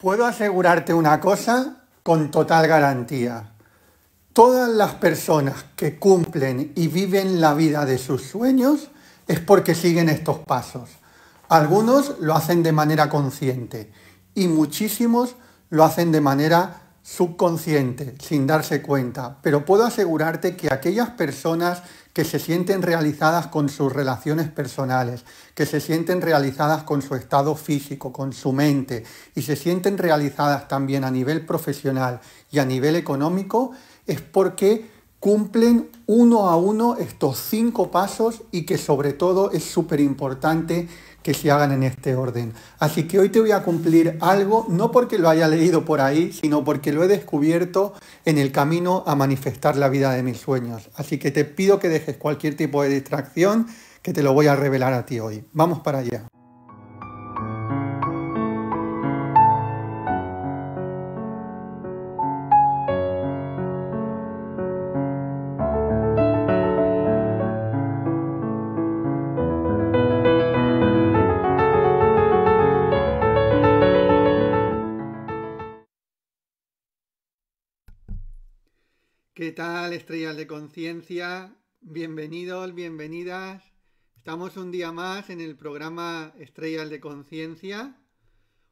Puedo asegurarte una cosa con total garantía. Todas las personas que cumplen y viven la vida de sus sueños es porque siguen estos pasos. Algunos lo hacen de manera consciente y muchísimos lo hacen de manera subconsciente, sin darse cuenta, pero puedo asegurarte que aquellas personas que se sienten realizadas con sus relaciones personales, que se sienten realizadas con su estado físico, con su mente, y se sienten realizadas también a nivel profesional y a nivel económico, es porque cumplen uno a uno estos cinco pasos y que sobre todo es súper importante que se hagan en este orden. Así que hoy te voy a cumplir algo, no porque lo haya leído por ahí, sino porque lo he descubierto en el camino a manifestar la vida de mis sueños. Así que te pido que dejes cualquier tipo de distracción, que te lo voy a revelar a ti hoy. Vamos para allá. ¿Qué tal, estrellas de conciencia? Bienvenidos, bienvenidas. Estamos un día más en el programa Estrellas de Conciencia.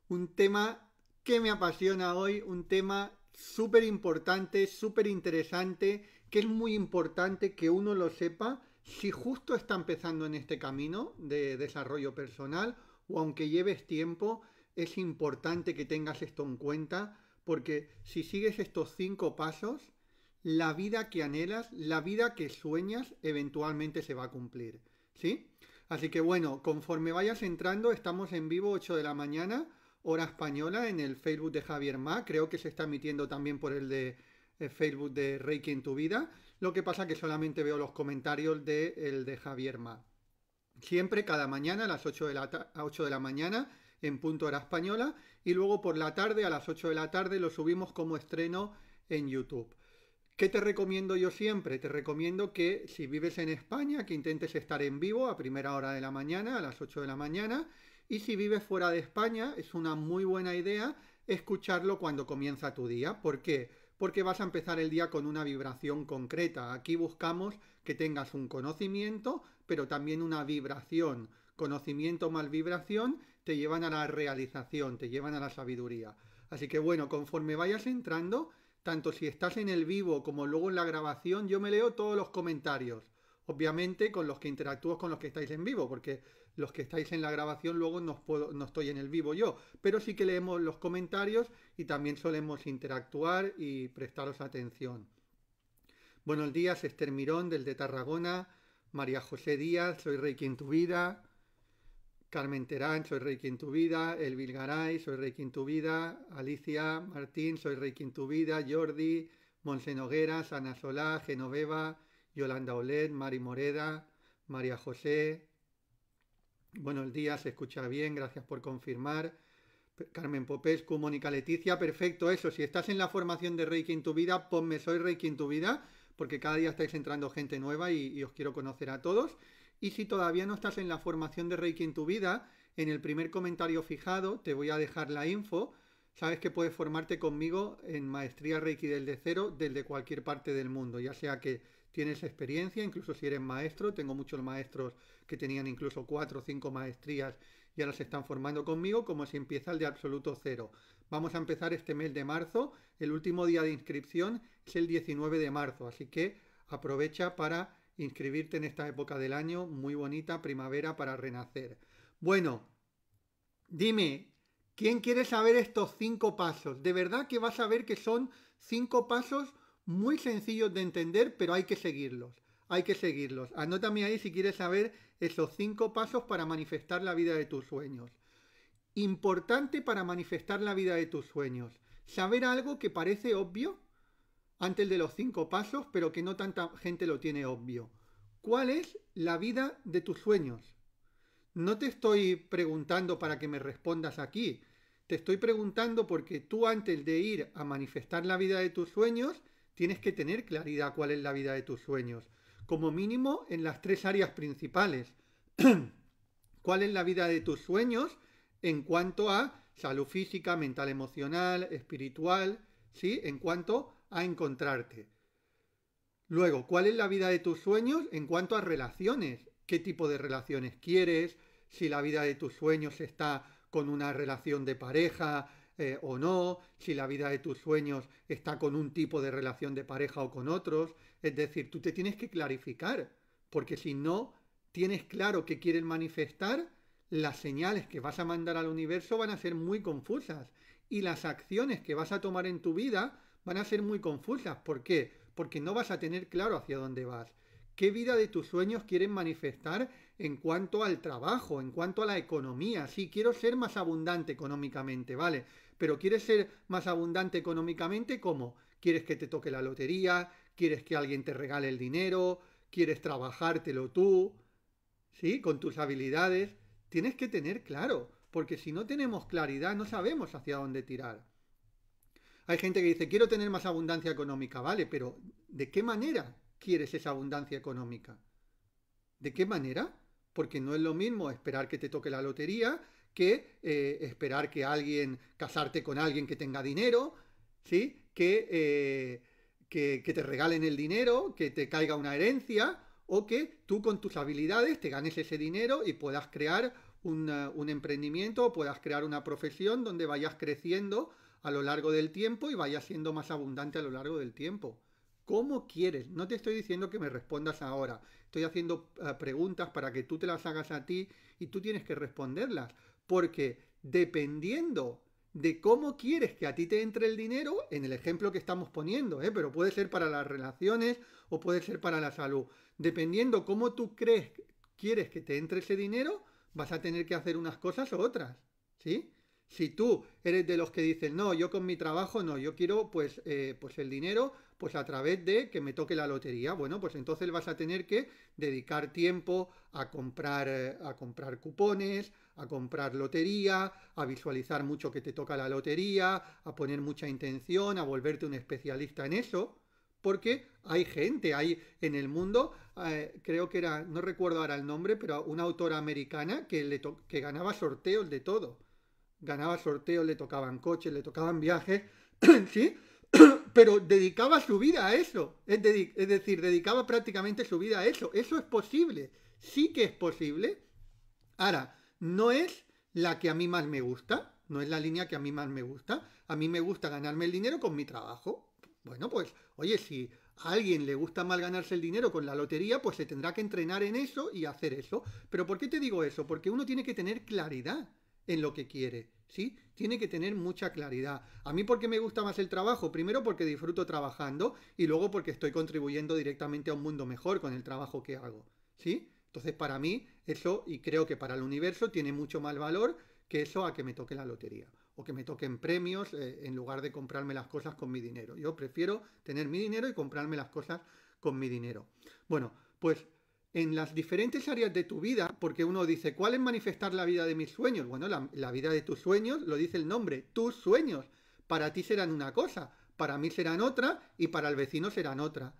Un tema que me apasiona hoy, un tema súper importante, súper interesante, que es muy importante que uno lo sepa si justo está empezando en este camino de desarrollo personal o aunque lleves tiempo, es importante que tengas esto en cuenta porque si sigues estos cinco pasos, la vida que anhelas, la vida que sueñas, eventualmente se va a cumplir. ¿Sí? Así que bueno, conforme vayas entrando, estamos en vivo 8 de la mañana, hora española, en el Facebook de Javier Ma. Creo que se está emitiendo también por el de eh, Facebook de Reiki en tu vida. Lo que pasa que solamente veo los comentarios del de Javier Ma. Siempre cada mañana a las 8 de la, 8 de la mañana en punto hora española y luego por la tarde a las 8 de la tarde lo subimos como estreno en YouTube. ¿Qué te recomiendo yo siempre? Te recomiendo que si vives en España, que intentes estar en vivo a primera hora de la mañana, a las 8 de la mañana. Y si vives fuera de España, es una muy buena idea escucharlo cuando comienza tu día. ¿Por qué? Porque vas a empezar el día con una vibración concreta. Aquí buscamos que tengas un conocimiento, pero también una vibración. Conocimiento más vibración te llevan a la realización, te llevan a la sabiduría. Así que bueno, conforme vayas entrando, tanto si estás en el vivo como luego en la grabación, yo me leo todos los comentarios. Obviamente con los que interactúo con los que estáis en vivo, porque los que estáis en la grabación luego no, no estoy en el vivo yo. Pero sí que leemos los comentarios y también solemos interactuar y prestaros atención. Buenos días, Esther Mirón, del de Tarragona. María José Díaz, soy Reiki en tu vida. Carmen Terán, Soy Rey Quien Tu Vida, El Vilgaray, Soy Rey Quien Tu Vida, Alicia Martín, Soy Rey Quien Tu Vida, Jordi, Monsenoguera, Ana Solá, Genoveva, Yolanda Oled, Mari Moreda, María José. buenos días, se escucha bien, gracias por confirmar. Carmen Popescu, Mónica Leticia, perfecto, eso. Si estás en la formación de Rey en tu vida, ponme soy Rey en tu vida, porque cada día estáis entrando gente nueva y os quiero conocer a todos. Y si todavía no estás en la formación de Reiki en tu vida, en el primer comentario fijado te voy a dejar la info. Sabes que puedes formarte conmigo en maestría Reiki del de cero, desde cualquier parte del mundo, ya sea que tienes experiencia, incluso si eres maestro, tengo muchos maestros que tenían incluso cuatro o cinco maestrías y ahora se están formando conmigo, como si empieza el de absoluto cero. Vamos a empezar este mes de marzo, el último día de inscripción es el 19 de marzo, así que aprovecha para inscribirte en esta época del año muy bonita, primavera para renacer. Bueno, dime, ¿quién quiere saber estos cinco pasos? De verdad que vas a ver que son cinco pasos muy sencillos de entender, pero hay que seguirlos. Hay que seguirlos. Anótame ahí si quieres saber esos cinco pasos para manifestar la vida de tus sueños. Importante para manifestar la vida de tus sueños. Saber algo que parece obvio, antes el de los cinco pasos, pero que no tanta gente lo tiene obvio. ¿Cuál es la vida de tus sueños? No te estoy preguntando para que me respondas aquí. Te estoy preguntando porque tú antes de ir a manifestar la vida de tus sueños, tienes que tener claridad cuál es la vida de tus sueños. Como mínimo en las tres áreas principales. ¿Cuál es la vida de tus sueños en cuanto a salud física, mental, emocional, espiritual? ¿Sí? En cuanto a encontrarte. Luego, ¿cuál es la vida de tus sueños en cuanto a relaciones? ¿Qué tipo de relaciones quieres? Si la vida de tus sueños está con una relación de pareja eh, o no, si la vida de tus sueños está con un tipo de relación de pareja o con otros. Es decir, tú te tienes que clarificar, porque si no tienes claro qué quieres manifestar, las señales que vas a mandar al universo van a ser muy confusas y las acciones que vas a tomar en tu vida van a ser muy confusas. ¿Por qué? Porque no vas a tener claro hacia dónde vas. ¿Qué vida de tus sueños quieren manifestar en cuanto al trabajo, en cuanto a la economía? Sí, quiero ser más abundante económicamente, ¿vale? Pero quieres ser más abundante económicamente, ¿cómo? ¿Quieres que te toque la lotería? ¿Quieres que alguien te regale el dinero? ¿Quieres trabajártelo tú? ¿Sí? Con tus habilidades. Tienes que tener claro, porque si no tenemos claridad no sabemos hacia dónde tirar. Hay gente que dice, quiero tener más abundancia económica, vale, pero ¿de qué manera quieres esa abundancia económica? ¿De qué manera? Porque no es lo mismo esperar que te toque la lotería que eh, esperar que alguien, casarte con alguien que tenga dinero, ¿sí? Eh, que, que, te regalen el dinero, que te caiga una herencia, o que tú con tus habilidades te ganes ese dinero y puedas crear un eh, emprendimiento o puedas crear una profesión donde vayas creciendo a lo largo del tiempo y vaya siendo más abundante a lo largo del tiempo. ¿Cómo quieres? No te estoy diciendo que me respondas ahora. Estoy haciendo eh, preguntas para que tú te las hagas a ti y tú tienes que responderlas. Porque dependiendo de cómo quieres que a ti te entre el dinero, en el ejemplo que estamos poniendo, ¿eh? pero puede ser para las relaciones o puede ser para la salud. Dependiendo cómo tú crees, quieres que te entre ese dinero, vas a tener que hacer unas cosas u otras. ¿Sí? Si tú eres de los que dicen, no, yo con mi trabajo no, yo quiero pues, eh, pues el dinero pues a través de que me toque la lotería, bueno, pues entonces vas a tener que dedicar tiempo a comprar, a comprar cupones, a comprar lotería, a visualizar mucho que te toca la lotería, a poner mucha intención, a volverte un especialista en eso, porque hay gente, hay en el mundo, eh, creo que era, no recuerdo ahora el nombre, pero una autora americana que, le que ganaba sorteos de todo ganaba sorteos, le tocaban coches, le tocaban viajes, ¿sí? Pero dedicaba su vida a eso, es, decir, dedicaba prácticamente su vida a eso. Eso es posible, sí que es posible. Ahora, no es la que a mí más me gusta, no es la línea que a mí más me gusta. A mí me gusta ganarme el dinero con mi trabajo. Bueno, pues, oye, si a alguien le gusta mal ganarse el dinero con la lotería, pues se tendrá que entrenar en eso y hacer eso. Pero ¿por qué te digo eso? Porque uno tiene que tener claridad en lo que quiere. ¿Sí? Tiene que tener mucha claridad. A mí porque me gusta más el trabajo, primero porque disfruto trabajando y luego porque estoy contribuyendo directamente a un mundo mejor con el trabajo que hago, ¿sí? Entonces para mí eso y creo que para el universo tiene mucho más valor que eso a que me toque la lotería o que me toquen premios eh, en lugar de comprarme las cosas con mi dinero. Yo prefiero tener mi dinero y comprarme las cosas con mi dinero. Bueno, pues en las diferentes áreas de tu vida, porque uno dice, ¿cuál es manifestar la vida de mis sueños? Bueno, la, vida de tus sueños lo dice el nombre, tus sueños. Para ti serán una cosa, para mí serán otra y para el vecino serán otra.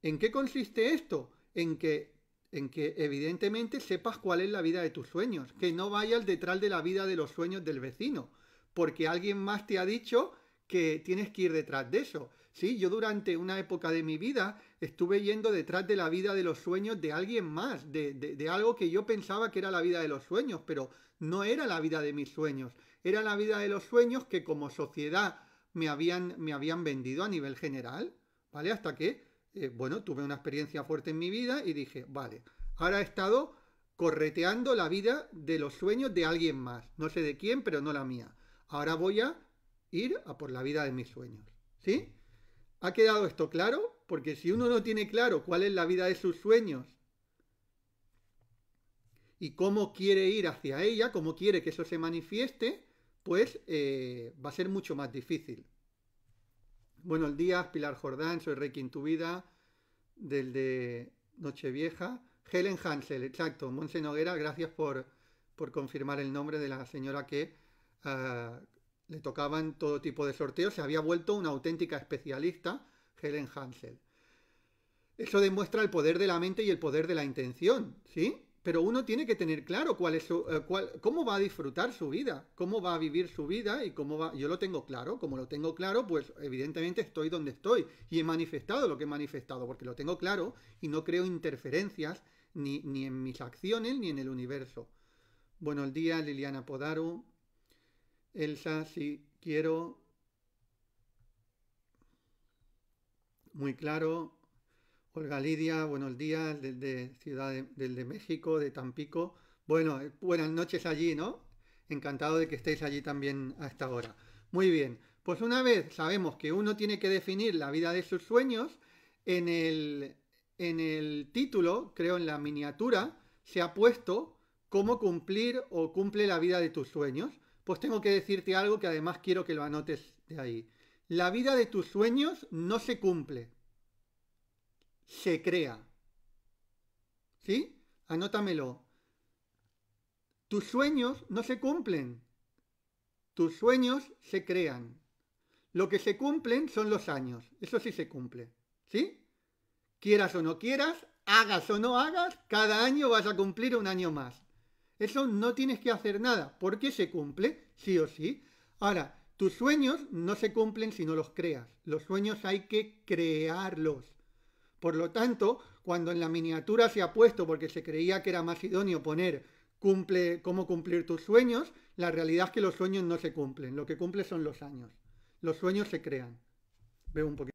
¿En qué consiste esto? En que, en que evidentemente sepas cuál es la vida de tus sueños, que no vayas detrás de la vida de los sueños del vecino, porque alguien más te ha dicho que tienes que ir detrás de eso. Sí, yo durante una época de mi vida estuve yendo detrás de la vida de los sueños de alguien más, de, algo que yo pensaba que era la vida de los sueños, pero no era la vida de mis sueños, era la vida de los sueños que como sociedad me habían, me habían vendido a nivel general, ¿vale? Hasta que, eh, bueno, tuve una experiencia fuerte en mi vida y dije, vale, ahora he estado correteando la vida de los sueños de alguien más, no sé de quién, pero no la mía. Ahora voy a ir a por la vida de mis sueños, ¿sí? ¿Ha quedado esto claro? porque si uno no tiene claro cuál es la vida de sus sueños y cómo quiere ir hacia ella, cómo quiere que eso se manifieste, pues eh, va a ser mucho más difícil. Buenos días, Pilar Jordán, soy Reiki en tu vida, del de Nochevieja. Helen Hansel, exacto, Monse Noguera, gracias por, por confirmar el nombre de la señora que ah, le tocaban todo tipo de sorteos, se había vuelto una auténtica especialista Helen Hansel. Eso demuestra el poder de la mente y el poder de la intención, ¿sí? Pero uno tiene que tener claro cuál es eh, cómo va a disfrutar su vida, cómo va a vivir su vida y cómo va... Yo lo tengo claro, como lo tengo claro, pues evidentemente estoy donde estoy y he manifestado lo que he manifestado, porque lo tengo claro y no creo interferencias ni, ni en mis acciones ni en el universo. Buenos días, Liliana Podaru. Elsa, si quiero, muy claro. Olga Lidia, buenos días, desde Ciudad de, México, de Tampico. Bueno, eh, buenas noches allí, ¿no? Encantado de que estéis allí también a esta hora. Muy bien, pues una vez sabemos que uno tiene que definir la vida de sus sueños, en el, en el título, creo en la miniatura, se ha puesto cómo cumplir o cumple la vida de tus sueños. Pues tengo que decirte algo que además quiero que lo anotes de ahí. La vida de tus sueños no se cumple. Se crea. ¿Sí? Anótamelo. Tus sueños no se cumplen. Tus sueños se crean. Lo que se cumplen son los años. Eso sí se cumple. ¿Sí? Quieras o no quieras, hagas o no hagas, cada año vas a cumplir un año más. Eso no tienes que hacer nada, porque se cumple, sí o sí. Ahora, tus sueños no se cumplen si no los creas. Los sueños hay que crearlos. Por lo tanto, cuando en la miniatura se ha puesto, porque se creía que era más idóneo poner cumple, cómo cumplir tus sueños, la realidad es que los sueños no se cumplen. Lo que cumple son los años. Los sueños se crean. Veo un poquito.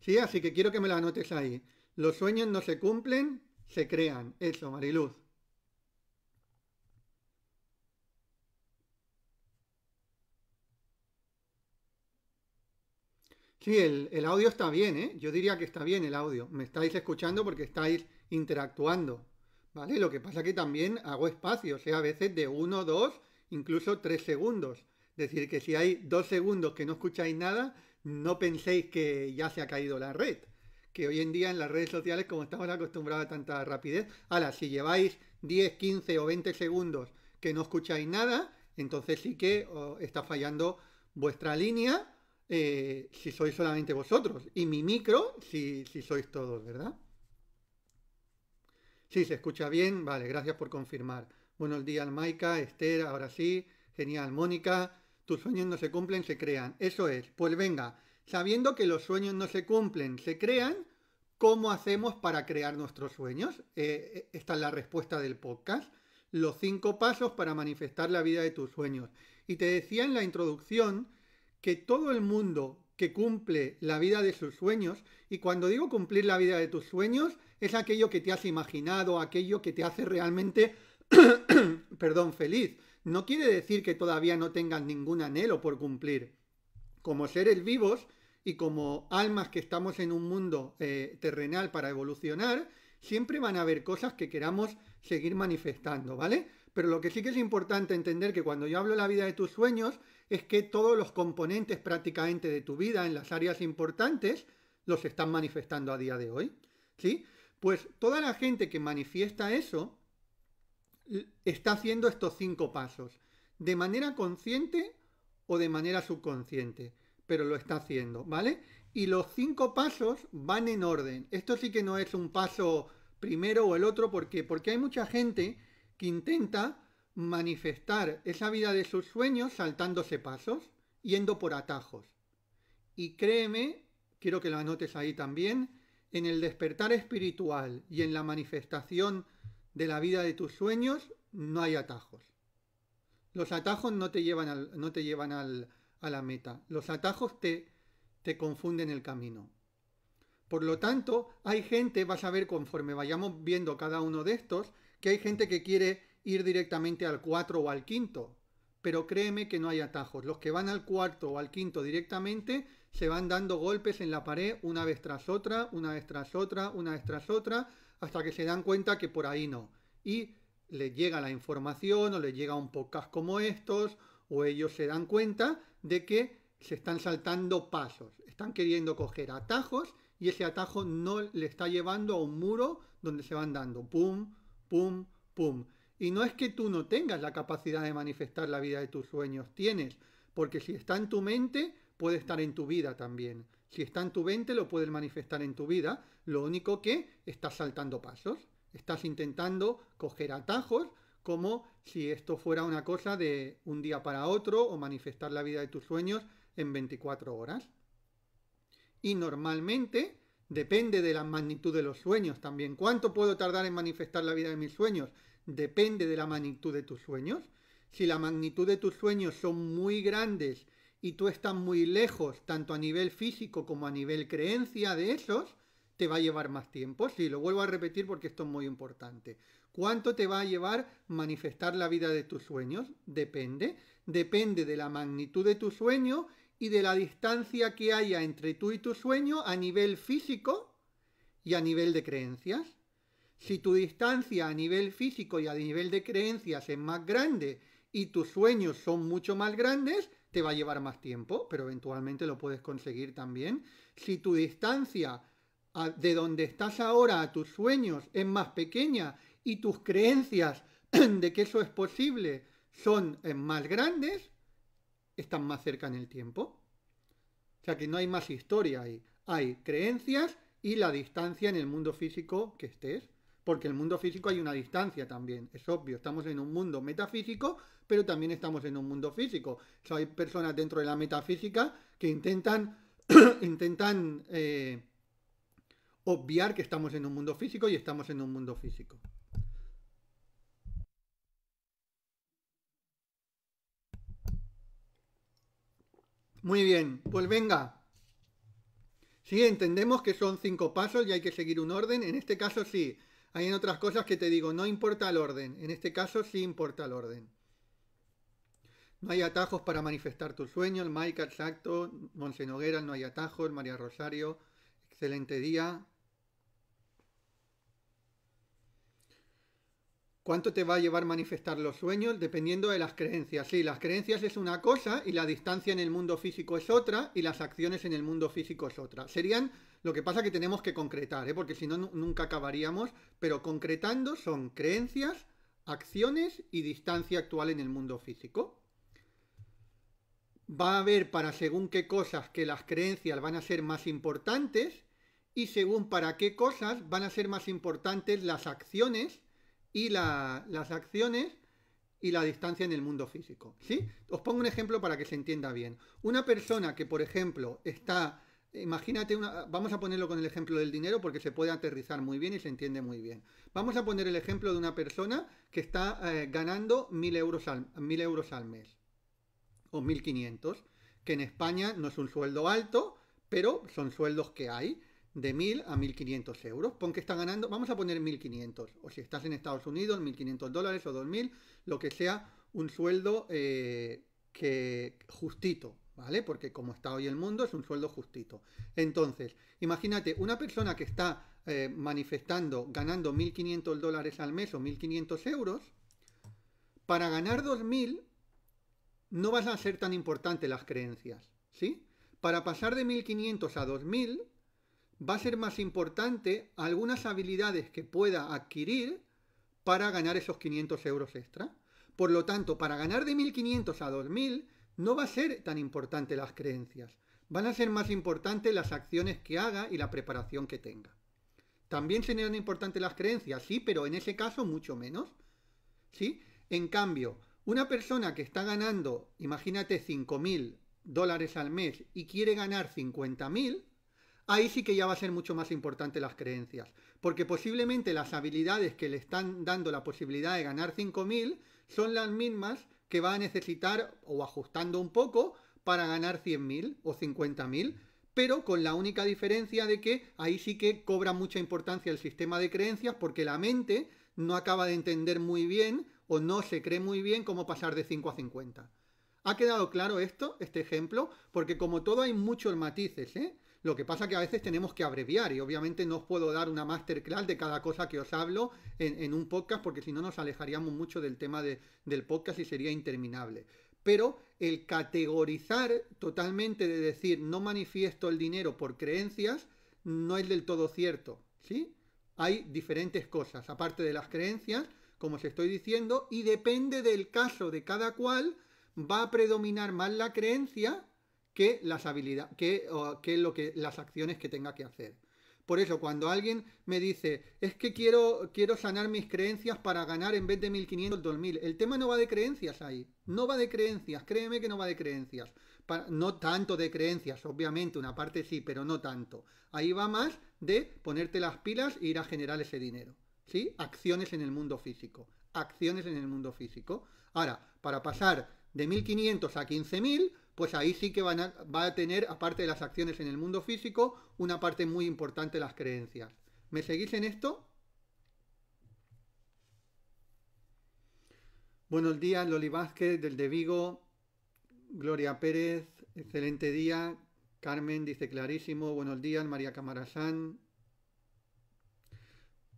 Sí, así que quiero que me lo anotes ahí. Los sueños no se cumplen, se crean. Eso, Mariluz. Sí, el, audio está bien, ¿eh? Yo diría que está bien el audio. Me estáis escuchando porque estáis interactuando, ¿vale? Lo que pasa que también hago espacio, o sea, a veces de uno, dos, incluso tres segundos. Es decir, que si hay dos segundos que no escucháis nada, no penséis que ya se ha caído la red, que hoy en día en las redes sociales, como estamos acostumbrados a tanta rapidez, ahora, si lleváis 10, 15 o 20 segundos que no escucháis nada, entonces sí que está fallando vuestra línea eh, si sois solamente vosotros y mi micro si, si sois todos, ¿verdad? Sí, se escucha bien, vale, gracias por confirmar. Buenos días, Maika, Esther, ahora sí, genial, Mónica, tus sueños no se cumplen, se crean. Eso es, pues venga, sabiendo que los sueños no se cumplen, se crean, ¿cómo hacemos para crear nuestros sueños? Eh, eh, esta es la respuesta del podcast. Los cinco pasos para manifestar la vida de tus sueños. Y te decía en la introducción que todo el mundo que cumple la vida de sus sueños, y cuando digo cumplir la vida de tus sueños, es aquello que te has imaginado, aquello que te hace realmente, perdón, feliz. No quiere decir que todavía no tengas ningún anhelo por cumplir. Como seres vivos, y como almas que estamos en un mundo eh, terrenal para evolucionar, siempre van a haber cosas que queramos seguir manifestando, ¿vale? Pero lo que sí que es importante entender que cuando yo hablo de la vida de tus sueños es que todos los componentes prácticamente de tu vida en las áreas importantes los están manifestando a día de hoy, ¿sí? Pues toda la gente que manifiesta eso está haciendo estos cinco pasos, de manera consciente o de manera subconsciente pero lo está haciendo, ¿vale? Y los cinco pasos van en orden. Esto sí que no es un paso primero o el otro, porque Porque hay mucha gente que intenta manifestar esa vida de sus sueños saltándose pasos, yendo por atajos. Y créeme, quiero que lo anotes ahí también, en el despertar espiritual y en la manifestación de la vida de tus sueños no hay atajos. Los atajos no te llevan al, no te llevan al, a la meta. Los atajos te, confunden el camino. Por lo tanto, hay gente, vas a ver conforme vayamos viendo cada uno de estos, que hay gente que quiere ir directamente al 4 o al quinto. Pero créeme que no hay atajos. Los que van al cuarto o al quinto directamente se van dando golpes en la pared una vez tras otra, una vez tras otra, una vez tras otra, hasta que se dan cuenta que por ahí no. Y les llega la información o les llega un podcast como estos, o ellos se dan cuenta de que se están saltando pasos, están queriendo coger atajos y ese atajo no le está llevando a un muro donde se van dando pum, pum, pum. Y no es que tú no tengas la capacidad de manifestar la vida de tus sueños, tienes, porque si está en tu mente, puede estar en tu vida también. Si está en tu mente, lo puedes manifestar en tu vida, lo único que estás saltando pasos, estás intentando coger atajos como si esto fuera una cosa de un día para otro o manifestar la vida de tus sueños en 24 horas. Y normalmente depende de la magnitud de los sueños también. ¿Cuánto puedo tardar en manifestar la vida de mis sueños? Depende de la magnitud de tus sueños. Si la magnitud de tus sueños son muy grandes y tú estás muy lejos, tanto a nivel físico como a nivel creencia de esos, te va a llevar más tiempo. Sí, lo vuelvo a repetir porque esto es muy importante. ¿Cuánto te va a llevar manifestar la vida de tus sueños? Depende. Depende de la magnitud de tu sueño y de la distancia que haya entre tú y tu sueño a nivel físico y a nivel de creencias. Si tu distancia a nivel físico y a nivel de creencias es más grande y tus sueños son mucho más grandes, te va a llevar más tiempo, pero eventualmente lo puedes conseguir también. Si tu distancia de donde estás ahora a tus sueños es más pequeña y tus creencias de que eso es posible son eh, más grandes, están más cerca en el tiempo. O sea que no hay más historia ahí. Hay creencias y la distancia en el mundo físico que estés. Porque el mundo físico hay una distancia también, es obvio. Estamos en un mundo metafísico, pero también estamos en un mundo físico. O hay personas dentro de la metafísica que intentan, intentan eh, obviar que estamos en un mundo físico y estamos en un mundo físico. Muy bien, pues venga. Sí, entendemos que son cinco pasos y hay que seguir un orden. En este caso sí. Hay en otras cosas que te digo, no importa el orden. En este caso sí importa el orden. No hay atajos para manifestar tu sueño. El Mike exacto. Monse Noguera, no hay atajos. María Rosario, excelente día. ¿Cuánto te va a llevar manifestar los sueños? Dependiendo de las creencias. Sí, las creencias es una cosa y la distancia en el mundo físico es otra y las acciones en el mundo físico es otra. Serían lo que pasa que tenemos que concretar, ¿eh? porque si no nunca acabaríamos, pero concretando son creencias, acciones y distancia actual en el mundo físico. Va a haber para según qué cosas que las creencias van a ser más importantes y según para qué cosas van a ser más importantes las acciones y las acciones y la distancia en el mundo físico. ¿sí? Os pongo un ejemplo para que se entienda bien. Una persona que, por ejemplo, está, imagínate, vamos a ponerlo con el ejemplo del dinero porque se puede aterrizar muy bien y se entiende muy bien. Vamos a poner el ejemplo de una persona que está eh, ganando mil euros, al, euros al mes o 1.500, que en España no es un sueldo alto, pero son sueldos que hay de 1000 a 1500 euros. Pon que está ganando, vamos a poner 1500, o si estás en Estados Unidos, 1500 dólares o 2000, lo que sea, un sueldo eh, que justito, ¿vale? Porque como está hoy el mundo, es un sueldo justito. Entonces, imagínate, una persona que está eh, manifestando, ganando 1500 dólares al mes o 1500 euros, para ganar 2000 no vas a ser tan importante las creencias, ¿sí? Para pasar de 1500 a 2000, va a ser más importante algunas habilidades que pueda adquirir para ganar esos 500 euros extra. Por lo tanto, para ganar de 1500 a 2000 no va a ser tan importante las creencias. Van a ser más importantes las acciones que haga y la preparación que tenga. También serían importantes las creencias, sí, pero en ese caso mucho menos. ¿Sí? En cambio, una persona que está ganando, imagínate, 5.000 dólares al mes y quiere ganar 50.000, ahí sí que ya va a ser mucho más importante las creencias, porque posiblemente las habilidades que le están dando la posibilidad de ganar 5.000 son las mismas que va a necesitar o ajustando un poco para ganar 100.000 o 50.000, pero con la única diferencia de que ahí sí que cobra mucha importancia el sistema de creencias porque la mente no acaba de entender muy bien o no se cree muy bien cómo pasar de 5 a 50. ¿Ha quedado claro esto, este ejemplo? Porque como todo hay muchos matices, ¿eh? Lo que pasa que a veces tenemos que abreviar y obviamente no os puedo dar una masterclass de cada cosa que os hablo en, un podcast porque si no nos alejaríamos mucho del tema del podcast y sería interminable. Pero el categorizar totalmente de decir no manifiesto el dinero por creencias no es del todo cierto, ¿sí? Hay diferentes cosas, aparte de las creencias, como os estoy diciendo, y depende del caso de cada cual, va a predominar más la creencia que las habilidades, que, lo que las acciones que tenga que hacer. Por eso, cuando alguien me dice, es que quiero, quiero sanar mis creencias para ganar en vez de 1500, 2000, el tema no va de creencias ahí, no va de creencias, créeme que no va de creencias, no tanto de creencias, obviamente, una parte sí, pero no tanto. Ahí va más de ponerte las pilas e ir a generar ese dinero, ¿sí? Acciones en el mundo físico, acciones en el mundo físico. Ahora, para pasar de 1500 a 15000, pues ahí sí que va a tener, aparte de las acciones en el mundo físico, una parte muy importante las creencias. ¿Me seguís en esto? Buenos días, Loli Vázquez, del de Vigo. Gloria Pérez, excelente día. Carmen dice clarísimo, buenos días, María Camarasán.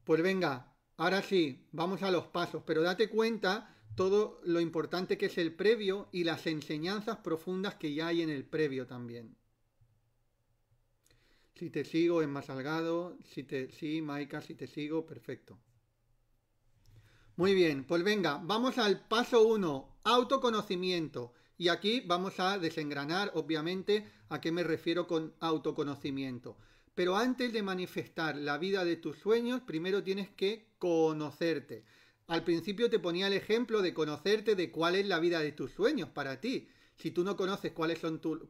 Pues venga, ahora sí, vamos a los pasos, pero date cuenta todo lo importante que es el previo y las enseñanzas profundas que ya hay en el previo también. Si te sigo es más salgado, si te sí, Maika, si te sigo, perfecto. Muy bien, pues venga, vamos al paso 1, autoconocimiento. Y aquí vamos a desengranar, obviamente, a qué me refiero con autoconocimiento. Pero antes de manifestar la vida de tus sueños, primero tienes que conocerte. Al principio te ponía el ejemplo de conocerte de cuál es la vida de tus sueños para ti. Si tú no conoces cuáles son tus...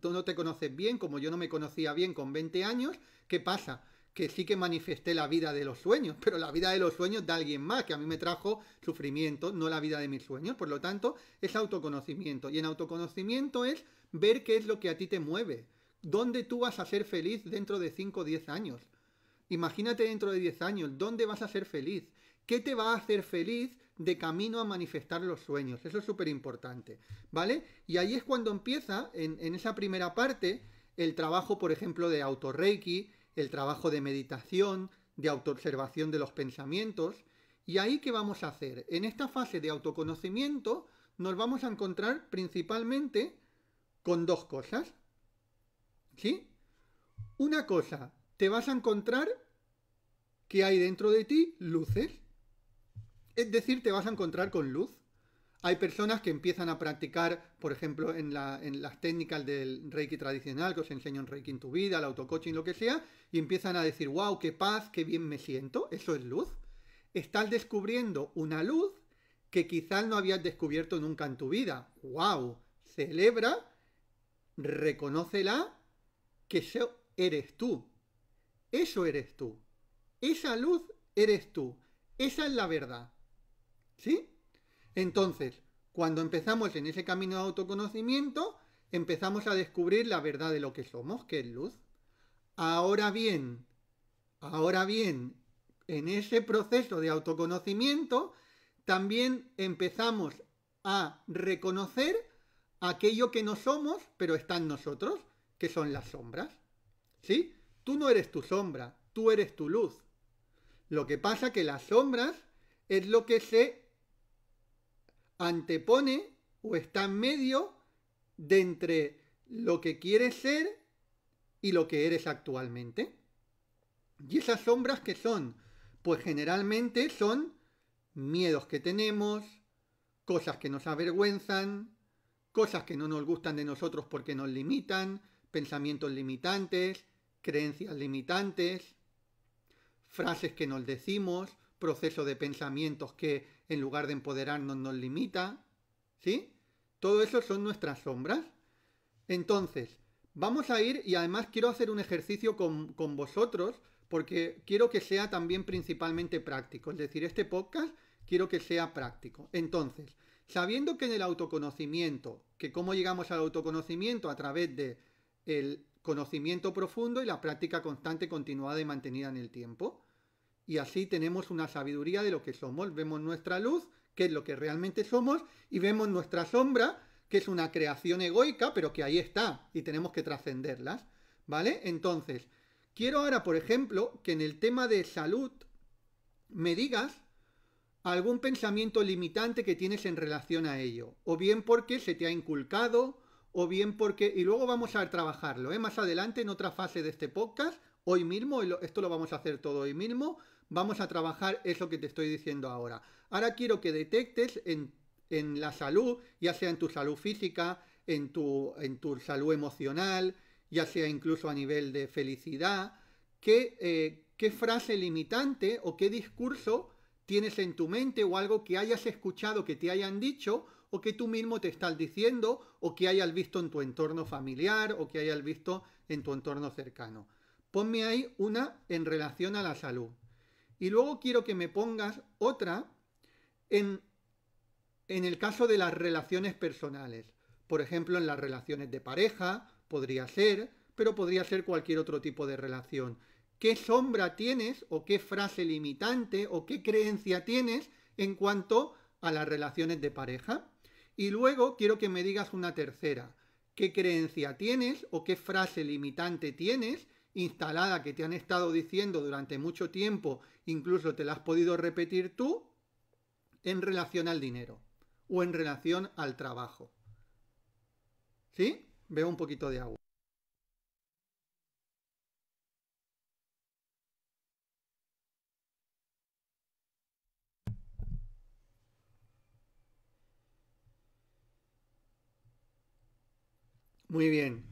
Tú no te conoces bien, como yo no me conocía bien con 20 años, ¿qué pasa? Que sí que manifesté la vida de los sueños, pero la vida de los sueños de alguien más, que a mí me trajo sufrimiento, no la vida de mis sueños. Por lo tanto, es autoconocimiento. Y en autoconocimiento es ver qué es lo que a ti te mueve. ¿Dónde tú vas a ser feliz dentro de 5 o 10 años? Imagínate dentro de 10 años, ¿dónde vas a ser feliz? ¿Qué te va a hacer feliz de camino a manifestar los sueños? Eso es súper importante, ¿vale? Y ahí es cuando empieza, en, esa primera parte, el trabajo, por ejemplo, de autorreiki, el trabajo de meditación, de autoobservación de los pensamientos. ¿Y ahí qué vamos a hacer? En esta fase de autoconocimiento nos vamos a encontrar principalmente con dos cosas. ¿Sí? Una cosa, te vas a encontrar que hay dentro de ti luces. Es decir, te vas a encontrar con luz. Hay personas que empiezan a practicar, por ejemplo, en, las técnicas del Reiki tradicional, que os enseño en Reiki en tu vida, el autocoaching, lo que sea, y empiezan a decir, wow, qué paz, qué bien me siento. Eso es luz. Estás descubriendo una luz que quizás no habías descubierto nunca en tu vida. ¡Wow! Celebra, reconócela, que eso eres tú. Eso eres tú. Esa luz eres tú. Esa es la verdad. ¿Sí? Entonces, cuando empezamos en ese camino de autoconocimiento, empezamos a descubrir la verdad de lo que somos, que es luz. Ahora bien, ahora bien, en ese proceso de autoconocimiento, también empezamos a reconocer aquello que no somos, pero está en nosotros, que son las sombras. ¿Sí? Tú no eres tu sombra, tú eres tu luz. Lo que pasa que las sombras es lo que se antepone o está en medio de entre lo que quieres ser y lo que eres actualmente. Y esas sombras que son, pues generalmente son miedos que tenemos, cosas que nos avergüenzan, cosas que no nos gustan de nosotros porque nos limitan, pensamientos limitantes, creencias limitantes, frases que nos decimos, proceso de pensamientos que en lugar de empoderarnos nos limita, ¿sí? Todo eso son nuestras sombras. Entonces, vamos a ir y además quiero hacer un ejercicio con, vosotros porque quiero que sea también principalmente práctico. Es decir, este podcast quiero que sea práctico. Entonces, sabiendo que en el autoconocimiento, que cómo llegamos al autoconocimiento a través de el conocimiento profundo y la práctica constante, continuada y mantenida en el tiempo, y así tenemos una sabiduría de lo que somos. Vemos nuestra luz, que es lo que realmente somos, y vemos nuestra sombra, que es una creación egoica, pero que ahí está y tenemos que trascenderlas. ¿Vale? Entonces, quiero ahora, por ejemplo, que en el tema de salud me digas algún pensamiento limitante que tienes en relación a ello, o bien porque se te ha inculcado, o bien porque... Y luego vamos a trabajarlo, ¿eh? Más adelante, en otra fase de este podcast, hoy mismo, esto lo vamos a hacer todo hoy mismo, vamos a trabajar eso que te estoy diciendo ahora. Ahora quiero que detectes en, la salud, ya sea en tu salud física, en tu, en tu salud emocional, ya sea incluso a nivel de felicidad, qué, eh, qué frase limitante o qué discurso tienes en tu mente o algo que hayas escuchado que te hayan dicho o que tú mismo te estás diciendo o que hayas visto en tu entorno familiar o que hayas visto en tu entorno cercano. Ponme ahí una en relación a la salud. Y luego quiero que me pongas otra en, en el caso de las relaciones personales. Por ejemplo, en las relaciones de pareja, podría ser, pero podría ser cualquier otro tipo de relación. ¿Qué sombra tienes o qué frase limitante o qué creencia tienes en cuanto a las relaciones de pareja? Y luego quiero que me digas una tercera. ¿Qué creencia tienes o qué frase limitante tienes instalada que te han estado diciendo durante mucho tiempo, incluso te la has podido repetir tú, en relación al dinero o en relación al trabajo. ¿Sí? Veo un poquito de agua. Muy bien.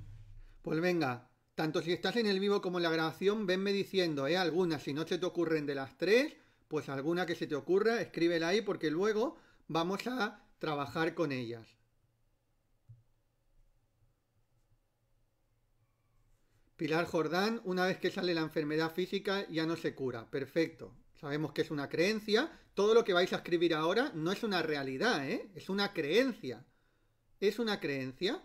Pues venga, tanto si estás en el vivo como en la grabación, venme diciendo, ¿eh? Algunas, si no se te ocurren de las tres, pues alguna que se te ocurra, escríbela ahí porque luego vamos a trabajar con ellas. Pilar Jordán, una vez que sale la enfermedad física ya no se cura. Perfecto. Sabemos que es una creencia. Todo lo que vais a escribir ahora no es una realidad, ¿eh? Es una creencia. Es una creencia.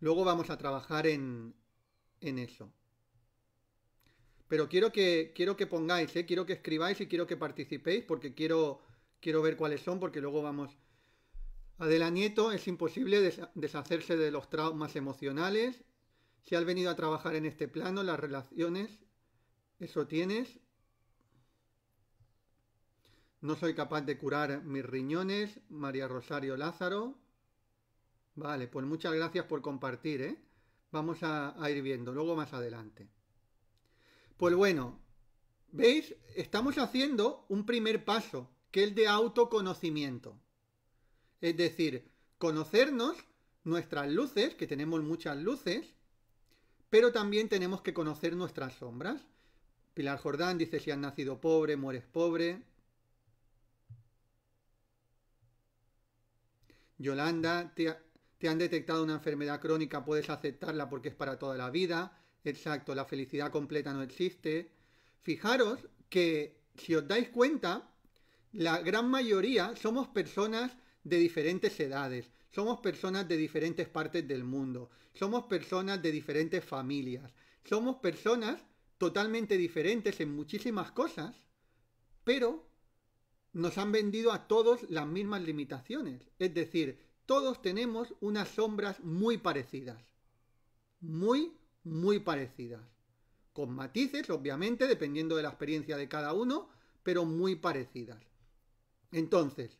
Luego vamos a trabajar en, eso. Pero quiero que, quiero que pongáis, eh, quiero que escribáis y quiero que participéis porque quiero, quiero ver cuáles son porque luego vamos... Adela Nieto, es imposible deshacerse de los traumas emocionales. Si has venido a trabajar en este plano, las relaciones, eso tienes. No soy capaz de curar mis riñones, María Rosario Lázaro. Vale, pues muchas gracias por compartir, ¿eh? Vamos a, ir viendo, luego más adelante. Pues bueno, ¿veis? Estamos haciendo un primer paso, que es el de autoconocimiento. Es decir, conocernos nuestras luces, que tenemos muchas luces, pero también tenemos que conocer nuestras sombras. Pilar Jordán dice, si has nacido pobre, mueres pobre. Yolanda, te, te han detectado una enfermedad crónica, puedes aceptarla porque es para toda la vida. Exacto, la felicidad completa no existe. Fijaros que, si os dais cuenta, la gran mayoría somos personas de diferentes edades, somos personas de diferentes partes del mundo, somos personas de diferentes familias, somos personas totalmente diferentes en muchísimas cosas, pero nos han vendido a todos las mismas limitaciones. Es decir, todos tenemos unas sombras muy parecidas. Muy, muy parecidas. Con matices, obviamente, dependiendo de la experiencia de cada uno, pero muy parecidas. Entonces,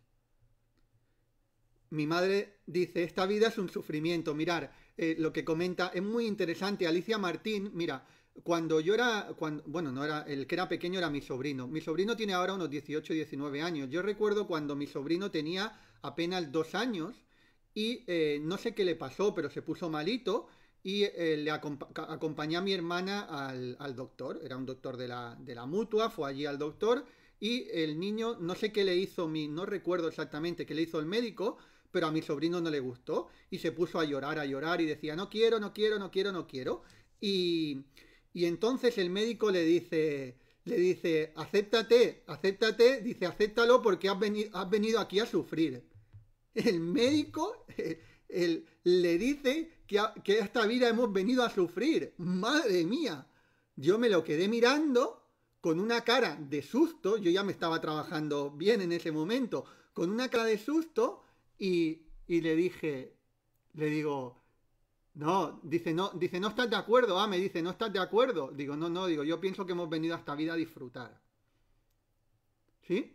mi madre dice, esta vida es un sufrimiento. Mirar, eh, lo que comenta es muy interesante. Alicia Martín, mira, cuando yo era, cuando, bueno, no era, el que era pequeño era mi sobrino. Mi sobrino tiene ahora unos 18, 19 años. Yo recuerdo cuando mi sobrino tenía apenas dos años y eh, no sé qué le pasó, pero se puso malito y eh, le acompañé a mi hermana al, doctor, era un doctor de la, de la mutua, fue allí al doctor y el niño, no sé qué le hizo, mi, no recuerdo exactamente qué le hizo el médico, pero a mi sobrino no le gustó y se puso a llorar, a llorar y decía, no quiero, no quiero, no quiero, no quiero. Y, entonces el médico le dice, le dice, acéptate, acéptate, dice, acéptalo porque has, venido, has venido aquí a sufrir. El médico eh, le dice que, a, esta vida hemos venido a sufrir. Madre mía. Yo me lo quedé mirando con una cara de susto. Yo ya me estaba trabajando bien en ese momento. Con una cara de susto y, le dije, le digo, no, dice, no, dice, no estás de acuerdo, ah, me dice, no estás de acuerdo. Digo, no, no, digo, yo pienso que hemos venido a esta vida a disfrutar. ¿Sí?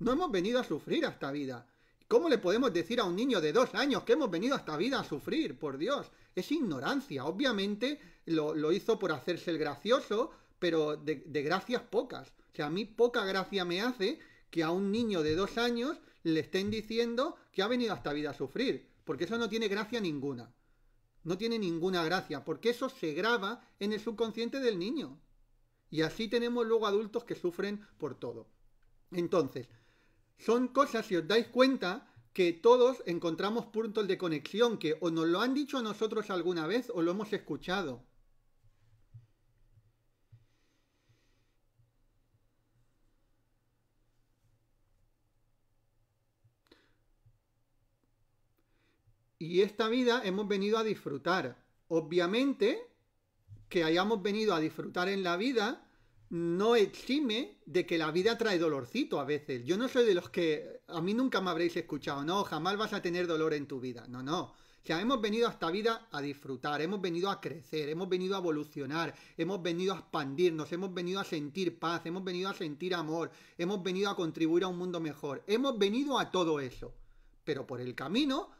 No hemos venido a sufrir a esta vida. ¿Cómo le podemos decir a un niño de dos años que hemos venido a esta vida a sufrir? Por Dios, es ignorancia. Obviamente lo, hizo por hacerse el gracioso, pero de, de, gracias pocas. O sea, a mí poca gracia me hace que a un niño de dos años le estén diciendo que ha venido a esta vida a sufrir, porque eso no tiene gracia ninguna. No tiene ninguna gracia, porque eso se graba en el subconsciente del niño. Y así tenemos luego adultos que sufren por todo. Entonces, son cosas, si os dais cuenta, que todos encontramos puntos de conexión que o nos lo han dicho a nosotros alguna vez o lo hemos escuchado. Y esta vida hemos venido a disfrutar. Obviamente que hayamos venido a disfrutar en la vida no exime de que la vida trae dolorcito a veces. Yo no soy de los que a mí nunca me habréis escuchado, no, jamás vas a tener dolor en tu vida. No, no. O sea, hemos venido a esta vida a disfrutar, hemos venido a crecer, hemos venido a evolucionar, hemos venido a expandirnos, hemos venido a sentir paz, hemos venido a sentir amor, hemos venido a contribuir a un mundo mejor, hemos venido a todo eso. Pero por el camino,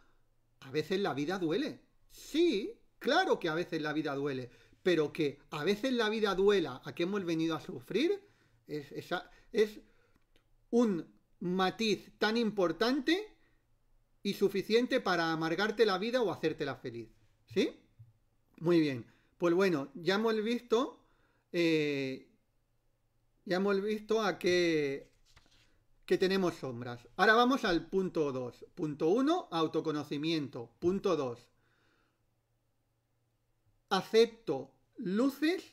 a veces la vida duele. Sí, claro que a veces la vida duele pero que a veces la vida duela a que hemos venido a sufrir, es, es, un matiz tan importante y suficiente para amargarte la vida o hacértela feliz. ¿Sí? Muy bien. Pues bueno, ya hemos visto. Eh, ya hemos visto a qué, que tenemos sombras. Ahora vamos al punto 2. Punto 1, autoconocimiento. Punto 2, acepto luces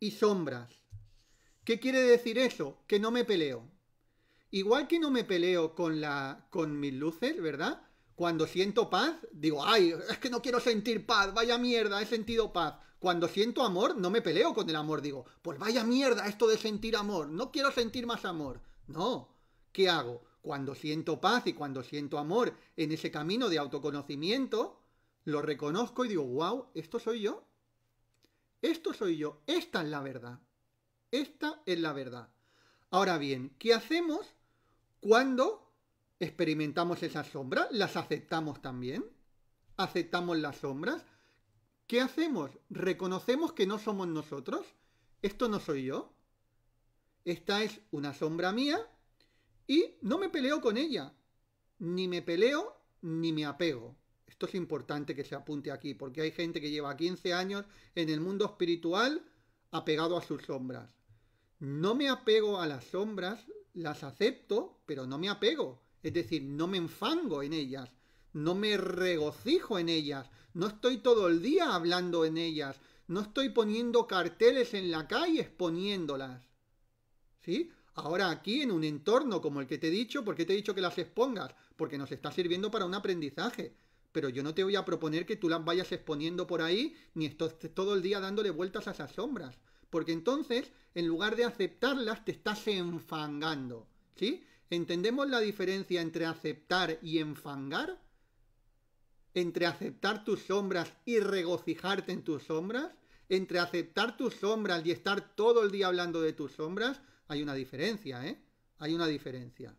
y sombras. ¿Qué quiere decir eso? Que no me peleo. Igual que no me peleo con, la, con mis luces, ¿verdad? Cuando siento paz, digo, ay, es que no quiero sentir paz, vaya mierda, he sentido paz. Cuando siento amor, no me peleo con el amor, digo, pues vaya mierda esto de sentir amor, no quiero sentir más amor. No, ¿qué hago? Cuando siento paz y cuando siento amor en ese camino de autoconocimiento, lo reconozco y digo, wow, esto soy yo. Esto soy yo, esta es la verdad. Esta es la verdad. Ahora bien, ¿qué hacemos cuando experimentamos esas sombras? ¿Las aceptamos también? ¿Aceptamos las sombras? ¿Qué hacemos? ¿Reconocemos que no somos nosotros? ¿Esto no soy yo? Esta es una sombra mía y no me peleo con ella. Ni me peleo ni me apego. Esto es importante que se apunte aquí, porque hay gente que lleva 15 años en el mundo espiritual apegado a sus sombras. No me apego a las sombras, las acepto, pero no me apego. Es decir, no me enfango en ellas, no me regocijo en ellas, no estoy todo el día hablando en ellas, no estoy poniendo carteles en la calle exponiéndolas. ¿Sí? Ahora aquí en un entorno como el que te he dicho, ¿por qué te he dicho que las expongas? Porque nos está sirviendo para un aprendizaje pero yo no te voy a proponer que tú las vayas exponiendo por ahí ni todo el día dándole vueltas a esas sombras, porque entonces, en lugar de aceptarlas, te estás enfangando, ¿sí? ¿Entendemos la diferencia entre aceptar y enfangar? ¿Entre aceptar tus sombras y regocijarte en tus sombras? ¿Entre aceptar tus sombras y estar todo el día hablando de tus sombras? Hay una diferencia, ¿eh? Hay una diferencia.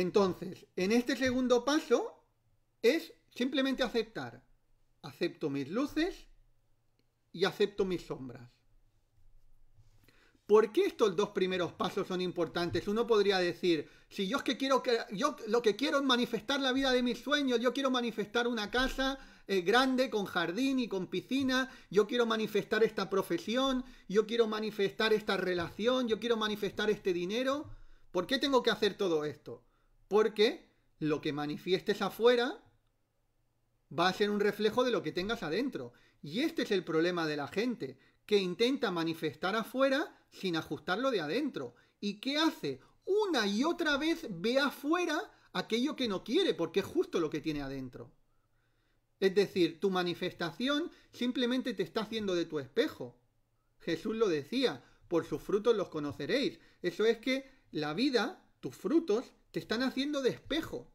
Entonces, en este segundo paso es simplemente aceptar. Acepto mis luces y acepto mis sombras. ¿Por qué estos dos primeros pasos son importantes? Uno podría decir, si yo es que quiero yo lo que quiero es manifestar la vida de mis sueños, yo quiero manifestar una casa eh, grande con jardín y con piscina, yo quiero manifestar esta profesión, yo quiero manifestar esta relación, yo quiero manifestar este dinero, ¿por qué tengo que hacer todo esto? Porque lo que manifiestes afuera va a ser un reflejo de lo que tengas adentro. Y este es el problema de la gente, que intenta manifestar afuera sin ajustarlo de adentro. ¿Y qué hace? Una y otra vez ve afuera aquello que no quiere, porque es justo lo que tiene adentro. Es decir, tu manifestación simplemente te está haciendo de tu espejo. Jesús lo decía, por sus frutos los conoceréis. Eso es que la vida, tus frutos, te están haciendo despejo,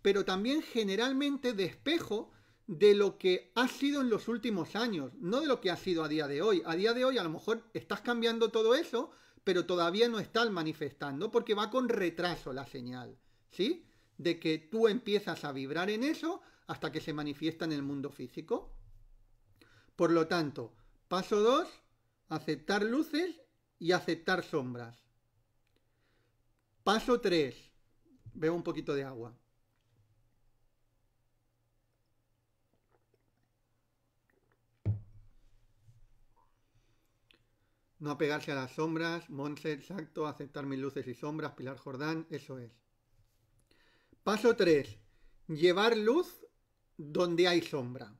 pero también generalmente despejo de lo que ha sido en los últimos años, no de lo que ha sido a día de hoy. A día de hoy a lo mejor estás cambiando todo eso, pero todavía no estás manifestando porque va con retraso la señal, ¿sí? De que tú empiezas a vibrar en eso hasta que se manifiesta en el mundo físico. Por lo tanto, paso 2, aceptar luces y aceptar sombras. Paso 3, Bebo un poquito de agua. No apegarse a las sombras, Monse, exacto, aceptar mis luces y sombras, Pilar Jordán, eso es. Paso 3. Llevar luz donde hay sombra.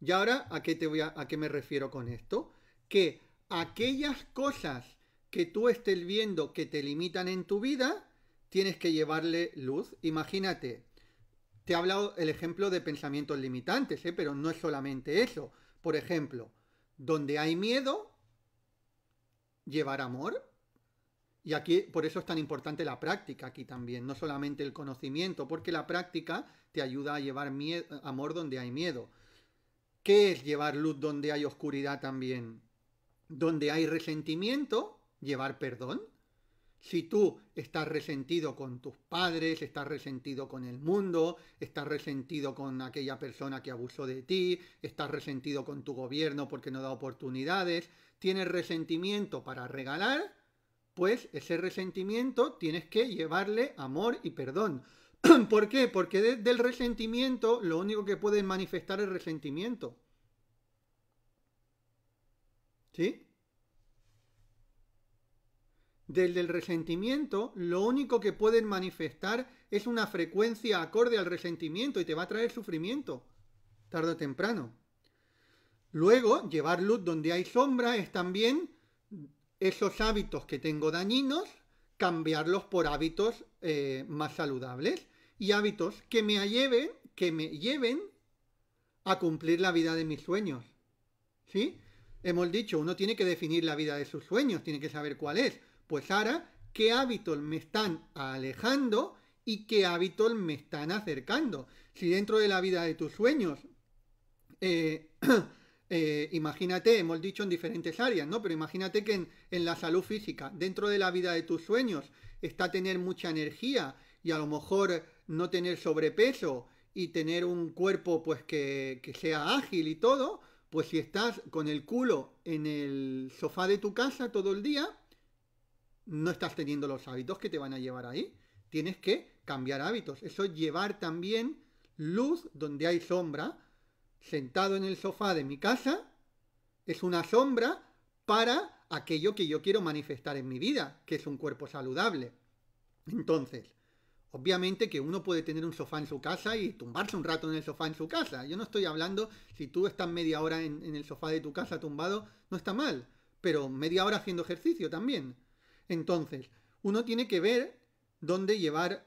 Y ahora, ¿a qué, te voy a qué me refiero con esto? Que aquellas cosas que tú estés viendo que te limitan en tu vida, tienes que llevarle luz. Imagínate, te he hablado el ejemplo de pensamientos limitantes, ¿eh? pero no es solamente eso. Por ejemplo, donde hay miedo, llevar amor. Y aquí, por eso es tan importante la práctica aquí también, no solamente el conocimiento, porque la práctica te ayuda a llevar amor donde hay miedo. ¿Qué es llevar luz donde hay oscuridad también? Donde hay resentimiento, llevar perdón. Si tú estás resentido con tus padres, estás resentido con el mundo, estás resentido con aquella persona que abusó de ti, estás resentido con tu gobierno porque no da oportunidades, tienes resentimiento para regalar, pues ese resentimiento tienes que llevarle amor y perdón. ¿Por qué? Porque desde resentimiento lo único que puedes manifestar es resentimiento. ¿Sí? del del resentimiento, lo único que pueden manifestar es una frecuencia acorde al resentimiento y te va a traer sufrimiento, tarde o temprano. Luego, llevar luz donde hay sombra es también esos hábitos que tengo dañinos, cambiarlos por hábitos eh, más saludables y hábitos que me lleven, que me lleven a cumplir la vida de mis sueños. ¿Sí? Hemos dicho, uno tiene que definir la vida de sus sueños, tiene que saber cuál es. Pues ahora, ¿qué hábitos me están alejando y qué hábitos me están acercando? Si dentro de la vida de tus sueños, eh, eh, imagínate, hemos dicho en diferentes áreas, ¿no? Pero imagínate que en, la salud física, dentro de la vida de tus sueños, está tener mucha energía y a lo mejor no tener sobrepeso y tener un cuerpo pues que, sea ágil y todo, pues si estás con el culo en el sofá de tu casa todo el día, no estás teniendo los hábitos que te van a llevar ahí. Tienes que cambiar hábitos. Eso es llevar también luz donde hay sombra. Sentado en el sofá de mi casa es una sombra para aquello que yo quiero manifestar en mi vida, que es un cuerpo saludable. Entonces, Obviamente que uno puede tener un sofá en su casa y tumbarse un rato en el sofá en su casa. Yo no estoy hablando, si tú estás media hora en, en, el sofá de tu casa tumbado, no está mal. Pero media hora haciendo ejercicio también. Entonces, uno tiene que ver dónde llevar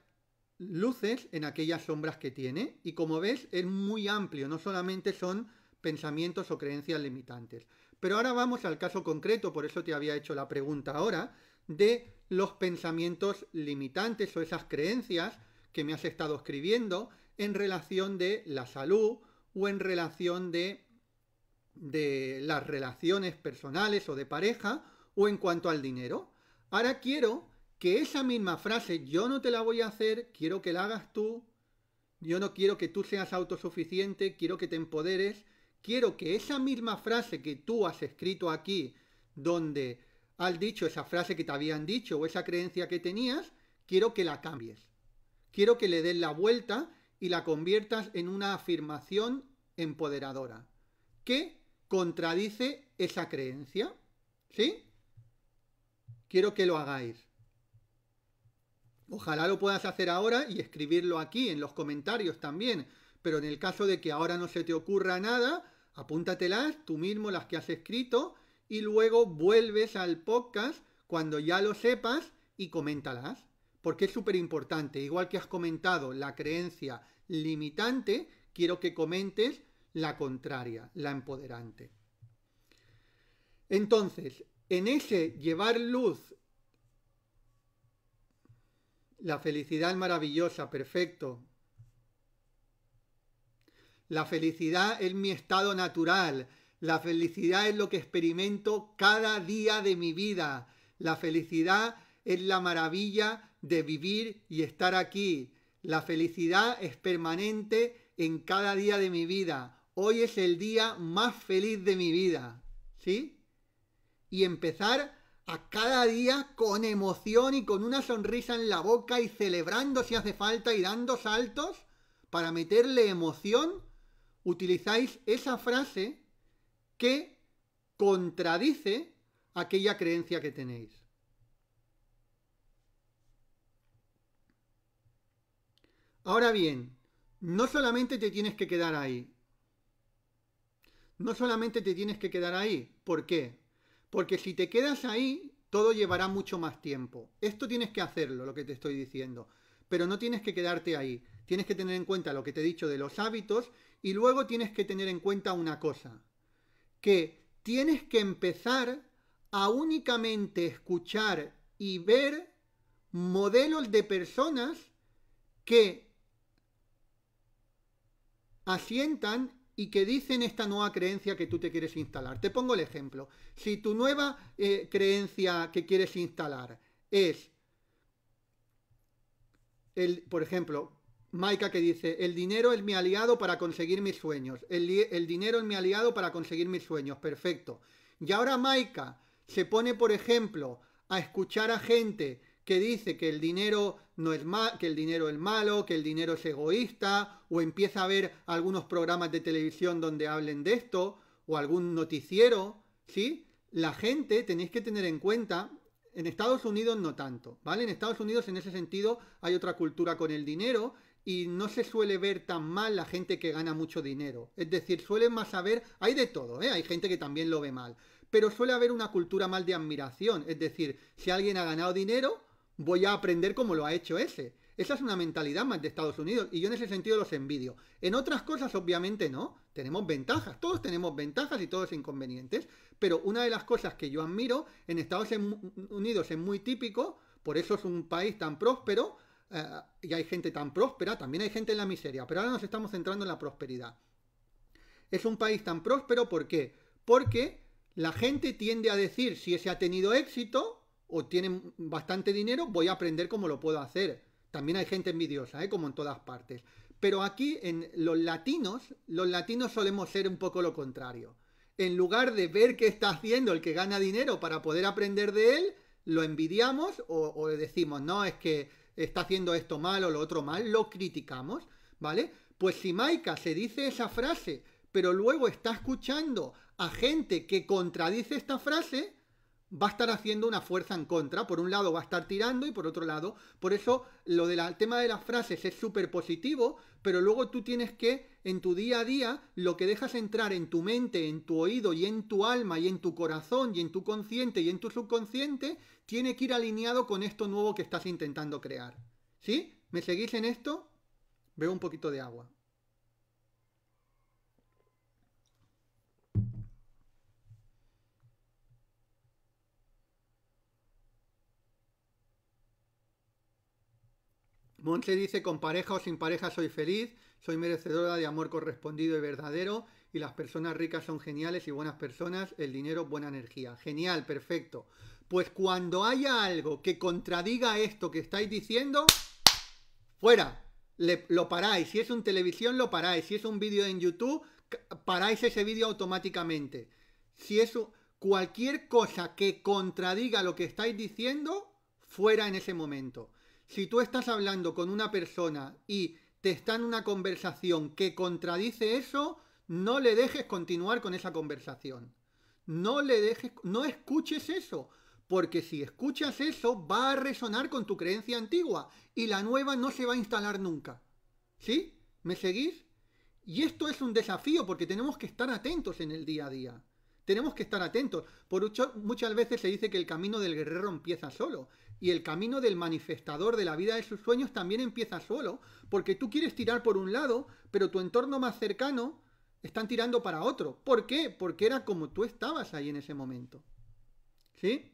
luces en aquellas sombras que tiene y como ves es muy amplio, no solamente son pensamientos o creencias limitantes. Pero ahora vamos al caso concreto, por eso te había hecho la pregunta ahora, de los pensamientos limitantes o esas creencias que me has estado escribiendo en relación de la salud o en relación de, las relaciones personales o de pareja o en cuanto al dinero. Ahora quiero que esa misma frase, yo no te la voy a hacer, quiero que la hagas tú, yo no quiero que tú seas autosuficiente, quiero que te empoderes, quiero que esa misma frase que tú has escrito aquí, donde has dicho esa frase que te habían dicho o esa creencia que tenías, quiero que la cambies. Quiero que le des la vuelta y la conviertas en una afirmación empoderadora que contradice esa creencia. ¿Sí? quiero que lo hagáis. Ojalá lo puedas hacer ahora y escribirlo aquí en los comentarios también. Pero en el caso de que ahora no se te ocurra nada, apúntatelas tú mismo las que has escrito y luego vuelves al podcast cuando ya lo sepas y coméntalas. Porque es súper importante. Igual que has comentado la creencia limitante, quiero que comentes la contraria, la empoderante. Entonces, en ese llevar luz, la felicidad maravillosa, perfecto. La felicidad es mi estado natural. La felicidad es lo que experimento cada día de mi vida. La felicidad es la maravilla de vivir y estar aquí. La felicidad es permanente en cada día de mi vida. Hoy es el día más feliz de mi vida. ¿Sí? y empezar a cada día con emoción y con una sonrisa en la boca y celebrando si hace falta y dando saltos para meterle emoción, utilizáis esa frase que contradice aquella creencia que tenéis. Ahora bien, no solamente te tienes que quedar ahí. No solamente te tienes que quedar ahí. ¿Por qué? Porque si te quedas ahí, todo llevará mucho más tiempo. Esto tienes que hacerlo, lo que te estoy diciendo. Pero no tienes que quedarte ahí. Tienes que tener en cuenta lo que te he dicho de los hábitos y luego tienes que tener en cuenta una cosa. Que tienes que empezar a únicamente escuchar y ver modelos de personas que asientan y que dicen esta nueva creencia que tú te quieres instalar. Te pongo el ejemplo. Si tu nueva eh, creencia que quieres instalar es, el, por ejemplo, Maika que dice, el dinero es mi aliado para conseguir mis sueños. El, el dinero es mi aliado para conseguir mis sueños. Perfecto. Y ahora Maika se pone, por ejemplo, a escuchar a gente que dice que el dinero no es mal, que el dinero es malo, que el dinero es egoísta, o empieza a ver algunos programas de televisión donde hablen de esto, o algún noticiero, ¿sí? La gente, tenéis que tener en cuenta, en Estados Unidos no tanto, ¿vale? En Estados Unidos en ese sentido hay otra cultura con el dinero y no se suele ver tan mal la gente que gana mucho dinero. Es decir, suele más saber, hay de todo, ¿eh? hay gente que también lo ve mal, pero suele haber una cultura mal de admiración. Es decir, si alguien ha ganado dinero, voy a aprender como lo ha hecho ese. Esa es una mentalidad más de Estados Unidos y yo en ese sentido los envidio. En otras cosas obviamente no, tenemos ventajas, todos tenemos ventajas y todos inconvenientes, pero una de las cosas que yo admiro en Estados em-, Unidos es muy típico, por eso es un país tan próspero eh, y hay gente tan próspera, también hay gente en la miseria, pero ahora nos estamos centrando en la prosperidad. Es un país tan próspero, ¿por qué? Porque la gente tiende a decir si ese ha tenido éxito, o tienen bastante dinero, voy a aprender cómo lo puedo hacer. También hay gente envidiosa, ¿eh? como en todas partes. Pero aquí en los latinos, los latinos solemos ser un poco lo contrario. En lugar de ver qué está haciendo el que gana dinero para poder aprender de él, lo envidiamos o, le decimos, no, es que está haciendo esto mal o lo otro mal, lo criticamos, ¿vale? Pues si Maika se dice esa frase, pero luego está escuchando a gente que contradice esta frase, va a estar haciendo una fuerza en contra. Por un lado va a estar tirando y por otro lado. Por eso lo del tema de las frases es súper positivo, pero luego tú tienes que, en tu día a día, lo que dejas entrar en tu mente, en tu oído y en tu alma y en tu corazón y en tu consciente y en tu subconsciente, tiene que ir alineado con esto nuevo que estás intentando crear. ¿Sí? ¿Me seguís en esto? Veo un poquito de agua. Montse dice, con pareja o sin pareja soy feliz, soy merecedora de amor correspondido y verdadero, y las personas ricas son geniales y buenas personas, el dinero buena energía. Genial, perfecto. Pues cuando haya algo que contradiga esto que estáis diciendo, fuera, lo paráis. Si es un televisión, lo paráis. Si es un vídeo en YouTube, paráis ese vídeo automáticamente. Si es cualquier cosa que contradiga lo que estáis diciendo, fuera en ese momento. Si tú estás hablando con una persona y te está en una conversación que contradice eso, no le dejes continuar con esa conversación. No le dejes, no escuches eso, porque si escuchas eso va a resonar con tu creencia antigua y la nueva no se va a instalar nunca. ¿Sí? ¿Me seguís? Y esto es un desafío porque tenemos que estar atentos en el día a día. Tenemos que estar atentos. Por muchas veces se dice que el camino del guerrero empieza solo y el camino del manifestador de la vida de sus sueños también empieza solo, porque tú quieres tirar por un lado, pero tu entorno más cercano están tirando para otro. ¿Por qué? Porque era como tú estabas ahí en ese momento. ¿Sí?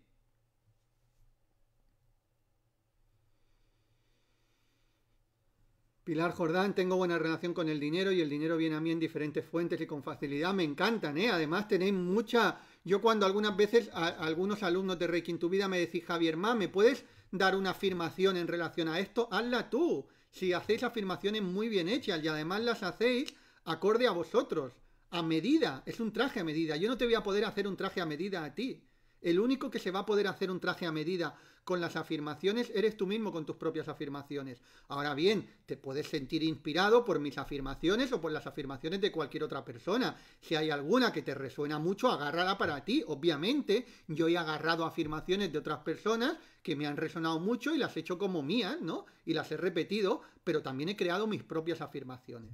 Pilar Jordán, tengo buena relación con el dinero y el dinero viene a mí en diferentes fuentes y con facilidad. Me encantan, ¿eh? Además tenéis mucha... Yo cuando algunas veces algunos alumnos de Reiki en tu vida me decís, Javier, ma, ¿me puedes dar una afirmación en relación a esto? Hazla tú. Si hacéis afirmaciones muy bien hechas y además las hacéis acorde a vosotros, a medida. Es un traje a medida. Yo no te voy a poder hacer un traje a medida a ti. El único que se va a poder hacer un traje a medida con las afirmaciones eres tú mismo con tus propias afirmaciones. Ahora bien, te puedes sentir inspirado por mis afirmaciones o por las afirmaciones de cualquier otra persona. Si hay alguna que te resuena mucho, agárrala para ti. Obviamente, yo he agarrado afirmaciones de otras personas que me han resonado mucho y las he hecho como mías, ¿no? Y las he repetido, pero también he creado mis propias afirmaciones.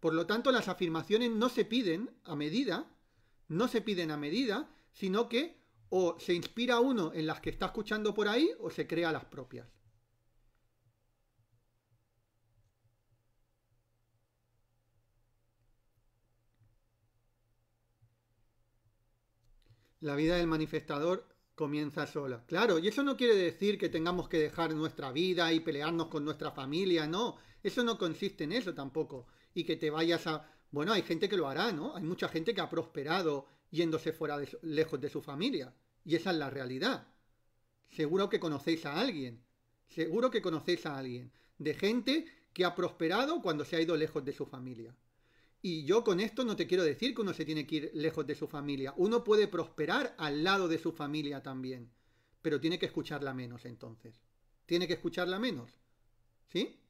Por lo tanto, las afirmaciones no se piden a medida, no se piden a medida, sino que o se inspira uno en las que está escuchando por ahí o se crea las propias. La vida del manifestador comienza sola. Claro, y eso no quiere decir que tengamos que dejar nuestra vida y pelearnos con nuestra familia, no. Eso no consiste en eso tampoco. Y que te vayas a... Bueno, hay gente que lo hará, ¿no? Hay mucha gente que ha prosperado yéndose fuera lejos de su familia. Y esa es la realidad. Seguro que conocéis a alguien. Seguro que conocéis a alguien. De gente que ha prosperado cuando se ha ido lejos de su familia. Y yo con esto no te quiero decir que uno se tiene que ir lejos de su familia. Uno puede prosperar al lado de su familia también. Pero tiene que escucharla menos entonces. Tiene que escucharla menos. ¿Sí?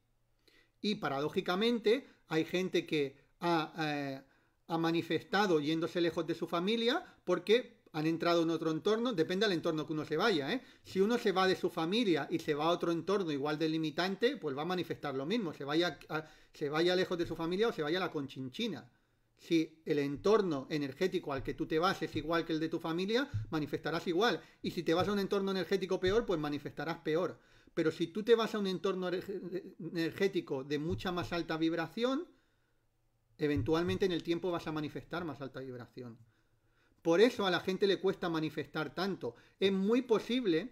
Y paradójicamente hay gente que ha, eh, manifestado yéndose lejos de su familia porque han entrado en otro entorno, depende del entorno que uno se vaya, ¿eh? Si uno se va de su familia y se va a otro entorno igual delimitante pues va a manifestar lo mismo, se vaya, se vaya lejos de su familia o se vaya a la conchinchina. Si el entorno energético al que tú te vas es igual que el de tu familia, manifestarás igual. Y si te vas a un entorno energético peor, pues manifestarás peor. Pero si tú te vas a un entorno eh, energético de mucha más alta vibración, eventualmente en el tiempo vas a manifestar más alta vibración. Por eso a la gente le cuesta manifestar tanto. Es muy posible,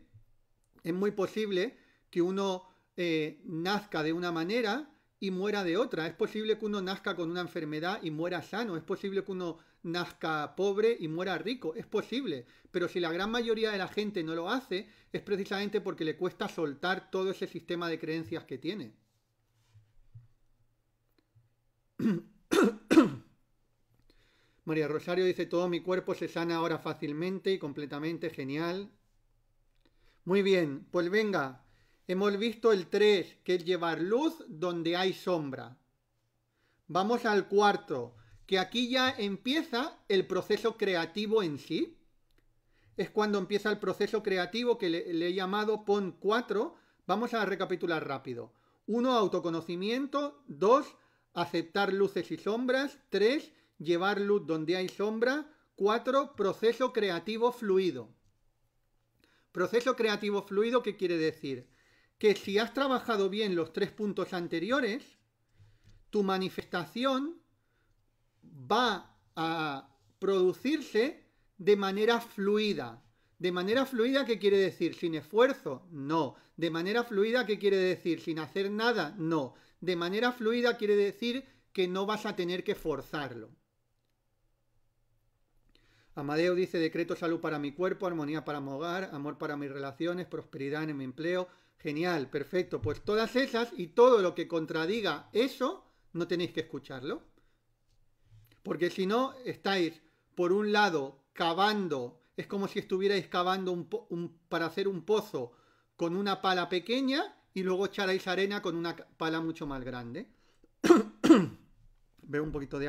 es muy posible que uno eh, nazca de una manera y muera de otra. Es posible que uno nazca con una enfermedad y muera sano. Es posible que uno nazca pobre y muera rico. Es posible. Pero si la gran mayoría de la gente no lo hace, es precisamente porque le cuesta soltar todo ese sistema de creencias que tiene. María Rosario dice, todo mi cuerpo se sana ahora fácilmente y completamente, genial. Muy bien, pues venga, hemos visto el 3, que es llevar luz donde hay sombra. Vamos al cuarto, que aquí ya empieza el proceso creativo en sí. Es cuando empieza el proceso creativo que le, le he llamado PON 4. Vamos a recapitular rápido. 1. Autoconocimiento. 2. Aceptar luces y sombras. 3 llevar luz donde hay sombra. 4. Proceso creativo fluido. Proceso creativo fluido, ¿qué quiere decir? Que si has trabajado bien los tres puntos anteriores, tu manifestación va a producirse de manera fluida. De manera fluida, ¿qué quiere decir? ¿Sin esfuerzo? No. De manera fluida, ¿qué quiere decir? ¿Sin hacer nada? No. De manera fluida quiere decir que no vas a tener que forzarlo. Amadeo dice, decreto salud para mi cuerpo, armonía para mi hogar, amor para mis relaciones, prosperidad en mi empleo. Genial, perfecto. Pues todas esas y todo lo que contradiga eso, no tenéis que escucharlo. Porque si no, estáis, por un lado, cavando. Es como si estuvierais cavando un para hacer un pozo con una pala pequeña y luego echarais arena con una pala mucho más grande. Veo un poquito de...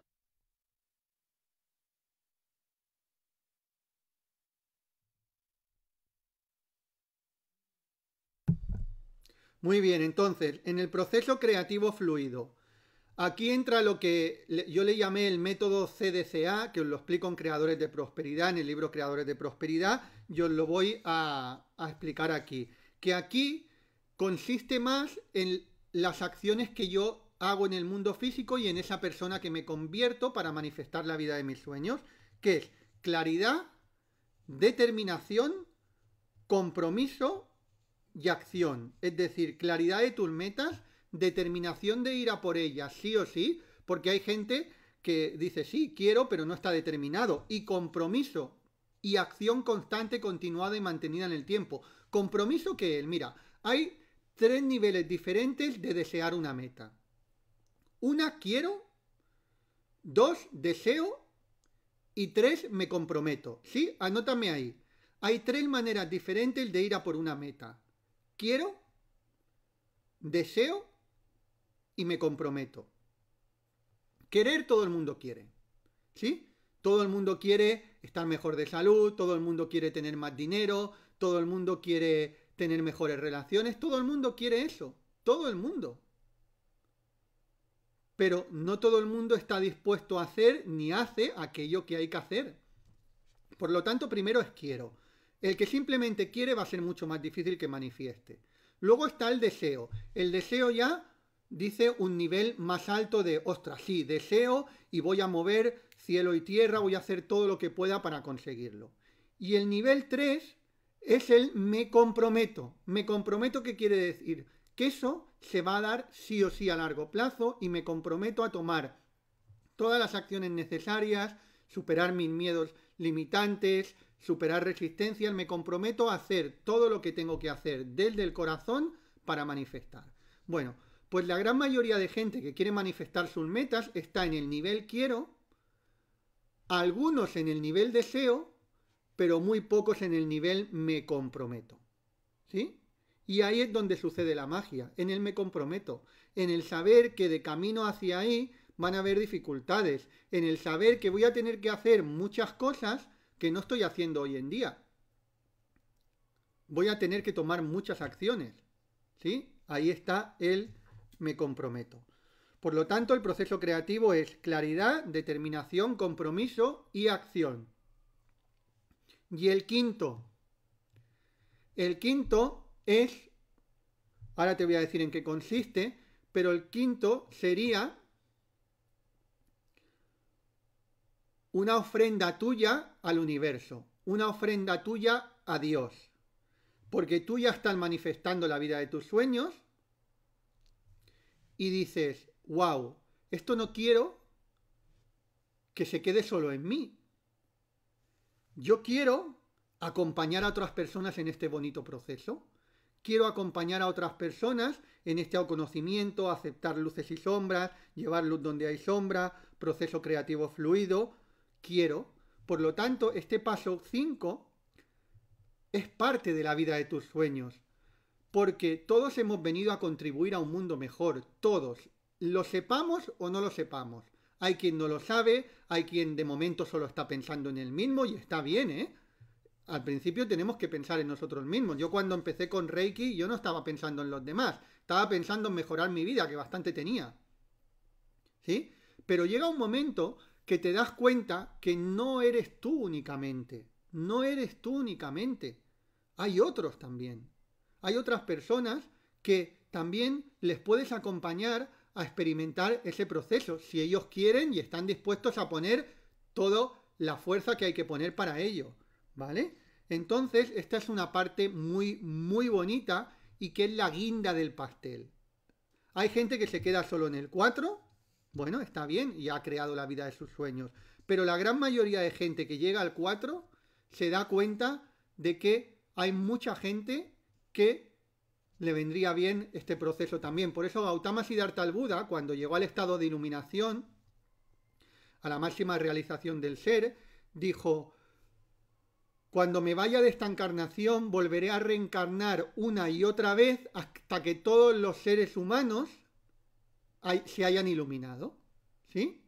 Muy bien, entonces, en el proceso creativo fluido, aquí entra lo que yo le llamé el método CDCA, que os lo explico en Creadores de Prosperidad, en el libro Creadores de Prosperidad, yo os lo voy a, a explicar aquí. Que aquí consiste más en las acciones que yo hago en el mundo físico y en esa persona que me convierto para manifestar la vida de mis sueños, que es claridad, determinación, compromiso y acción. Es decir, claridad de tus metas, determinación de ir a por ellas, sí o sí, porque hay gente que dice sí, quiero, pero no está determinado. Y compromiso y acción constante, continuada y mantenida en el tiempo. Compromiso que él mira, hay tres niveles diferentes de desear una meta. Una, quiero. Dos, deseo. Y tres, me comprometo. ¿Sí? Anótame ahí. Hay tres maneras diferentes de ir a por una meta quiero, deseo y me comprometo. Querer todo el mundo quiere, ¿sí? Todo el mundo quiere estar mejor de salud, todo el mundo quiere tener más dinero, todo el mundo quiere tener mejores relaciones, todo el mundo quiere eso, todo el mundo. Pero no todo el mundo está dispuesto a hacer ni hace aquello que hay que hacer. Por lo tanto, primero es quiero. El que simplemente quiere va a ser mucho más difícil que manifieste. Luego está el deseo. El deseo ya dice un nivel más alto de, ostras, sí, deseo y voy a mover cielo y tierra, voy a hacer todo lo que pueda para conseguirlo. Y el nivel 3 es el me comprometo. Me comprometo, ¿qué quiere decir? Que eso se va a dar sí o sí a largo plazo y me comprometo a tomar todas las acciones necesarias, superar mis miedos limitantes, superar resistencias, me comprometo a hacer todo lo que tengo que hacer desde el corazón para manifestar. Bueno, pues la gran mayoría de gente que quiere manifestar sus metas está en el nivel quiero, algunos en el nivel deseo, pero muy pocos en el nivel me comprometo. ¿Sí? Y ahí es donde sucede la magia, en el me comprometo, en el saber que de camino hacia ahí van a haber dificultades, en el saber que voy a tener que hacer muchas cosas no estoy haciendo hoy en día. Voy a tener que tomar muchas acciones. ¿sí? Ahí está el me comprometo. Por lo tanto, el proceso creativo es claridad, determinación, compromiso y acción. Y el quinto. El quinto es, ahora te voy a decir en qué consiste, pero el quinto sería una ofrenda tuya al universo, una ofrenda tuya a Dios, porque tú ya estás manifestando la vida de tus sueños y dices, wow, esto no quiero que se quede solo en mí. Yo quiero acompañar a otras personas en este bonito proceso. Quiero acompañar a otras personas en este conocimiento aceptar luces y sombras, llevar luz donde hay sombra, proceso creativo fluido. Quiero por lo tanto, este paso 5 es parte de la vida de tus sueños, porque todos hemos venido a contribuir a un mundo mejor, todos, lo sepamos o no lo sepamos. Hay quien no lo sabe, hay quien de momento solo está pensando en el mismo y está bien, ¿eh? Al principio tenemos que pensar en nosotros mismos. Yo cuando empecé con Reiki, yo no estaba pensando en los demás, estaba pensando en mejorar mi vida, que bastante tenía. ¿Sí? Pero llega un momento que te das cuenta que no eres tú únicamente, no eres tú únicamente, hay otros también, hay otras personas que también les puedes acompañar a experimentar ese proceso, si ellos quieren y están dispuestos a poner toda la fuerza que hay que poner para ello, ¿vale? Entonces, esta es una parte muy, muy bonita y que es la guinda del pastel. Hay gente que se queda solo en el 4, bueno, está bien y ha creado la vida de sus sueños. Pero la gran mayoría de gente que llega al 4 se da cuenta de que hay mucha gente que le vendría bien este proceso también. Por eso Gautama Siddhartha al Buda, cuando llegó al estado de iluminación, a la máxima realización del ser, dijo, cuando me vaya de esta encarnación, volveré a reencarnar una y otra vez hasta que todos los seres humanos se hayan iluminado. ¿Sí?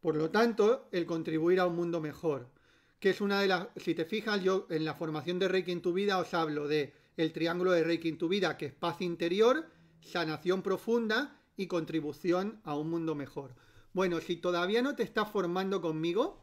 Por lo tanto, el contribuir a un mundo mejor, que es una de las... Si te fijas, yo en la formación de Reiki en tu vida os hablo de el triángulo de Reiki en tu vida, que es paz interior, sanación profunda y contribución a un mundo mejor. Bueno, si todavía no te estás formando conmigo,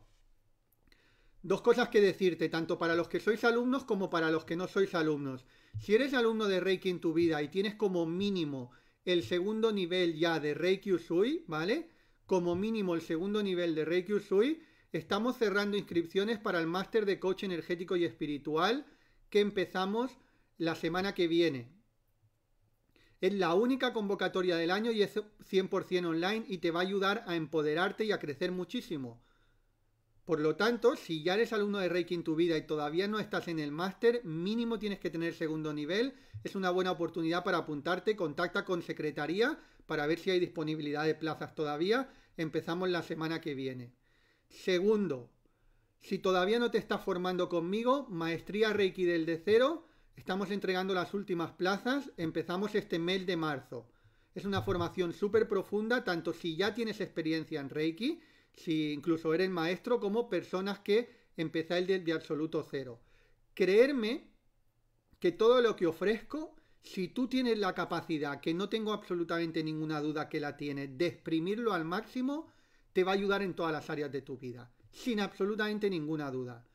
dos cosas que decirte, tanto para los que sois alumnos como para los que no sois alumnos. Si eres alumno de Reiki en tu vida y tienes como mínimo el segundo nivel ya de Reiki Usui, ¿vale? Como mínimo el segundo nivel de Reiki Usui, estamos cerrando inscripciones para el máster de coach energético y espiritual que empezamos la semana que viene. Es la única convocatoria del año y es 100% online y te va a ayudar a empoderarte y a crecer muchísimo. Por lo tanto, si ya eres alumno de Reiki en tu vida y todavía no estás en el máster, mínimo tienes que tener segundo nivel. Es una buena oportunidad para apuntarte. Contacta con Secretaría para ver si hay disponibilidad de plazas todavía. Empezamos la semana que viene. Segundo, si todavía no te estás formando conmigo, Maestría Reiki del de cero. Estamos entregando las últimas plazas. Empezamos este mes de marzo. Es una formación súper profunda, tanto si ya tienes experiencia en Reiki, si incluso eres maestro, como personas que empezáis de, absoluto cero. Creerme que todo lo que ofrezco, si tú tienes la capacidad, que no tengo absolutamente ninguna duda que la tienes, de exprimirlo al máximo, te va a ayudar en todas las áreas de tu vida, sin absolutamente ninguna duda.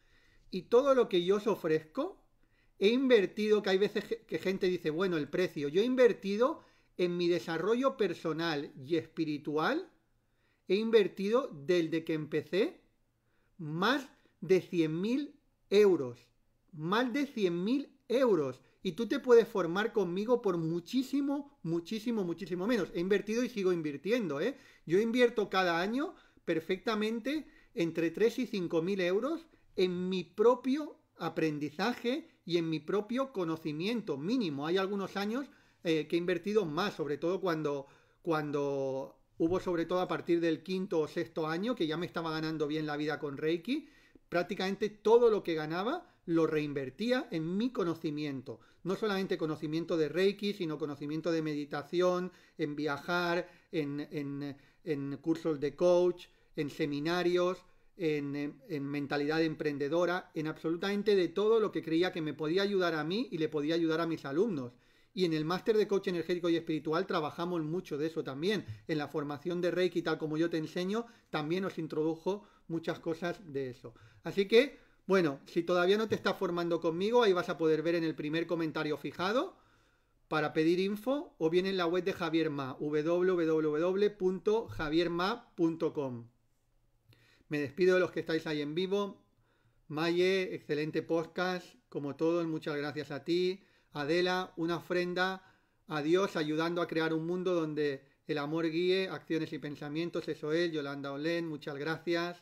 Y todo lo que yo os ofrezco, he invertido, que hay veces que gente dice, bueno, el precio, yo he invertido en mi desarrollo personal y espiritual he invertido desde que empecé más de 100.000 euros. Más de 100.000 euros. Y tú te puedes formar conmigo por muchísimo, muchísimo, muchísimo menos. He invertido y sigo invirtiendo, ¿eh? Yo invierto cada año perfectamente entre 3 y 5.000 euros en mi propio aprendizaje y en mi propio conocimiento mínimo. Hay algunos años eh, que he invertido más, sobre todo cuando, cuando Hubo sobre todo a partir del quinto o sexto año, que ya me estaba ganando bien la vida con Reiki, prácticamente todo lo que ganaba lo reinvertía en mi conocimiento. No solamente conocimiento de Reiki, sino conocimiento de meditación, en viajar, en, cursos de coach, en seminarios, en, mentalidad emprendedora, en absolutamente de todo lo que creía que me podía ayudar a mí y le podía ayudar a mis alumnos. Y en el máster de coach energético y espiritual trabajamos mucho de eso también. En la formación de Reiki, tal como yo te enseño, también os introdujo muchas cosas de eso. Así que, bueno, si todavía no te estás formando conmigo, ahí vas a poder ver en el primer comentario fijado para pedir info o bien en la web de Javier Ma, www.javierma.com. Me despido de los que estáis ahí en vivo. Maye, excelente podcast, como todos, muchas gracias a ti. Adela, una ofrenda a Dios ayudando a crear un mundo donde el amor guíe acciones y pensamientos. Eso es, Yolanda Olén, muchas gracias.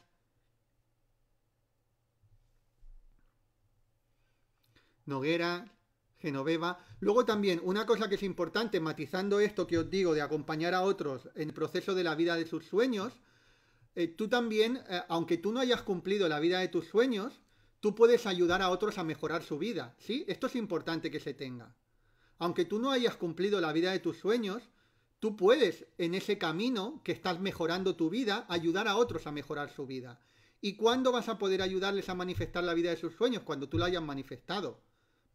Noguera, Genoveva. Luego también, una cosa que es importante, matizando esto que os digo de acompañar a otros en el proceso de la vida de sus sueños, eh, tú también, eh, aunque tú no hayas cumplido la vida de tus sueños, tú puedes ayudar a otros a mejorar su vida, ¿sí? Esto es importante que se tenga. Aunque tú no hayas cumplido la vida de tus sueños, tú puedes, en ese camino que estás mejorando tu vida, ayudar a otros a mejorar su vida. ¿Y cuándo vas a poder ayudarles a manifestar la vida de sus sueños? Cuando tú la hayas manifestado,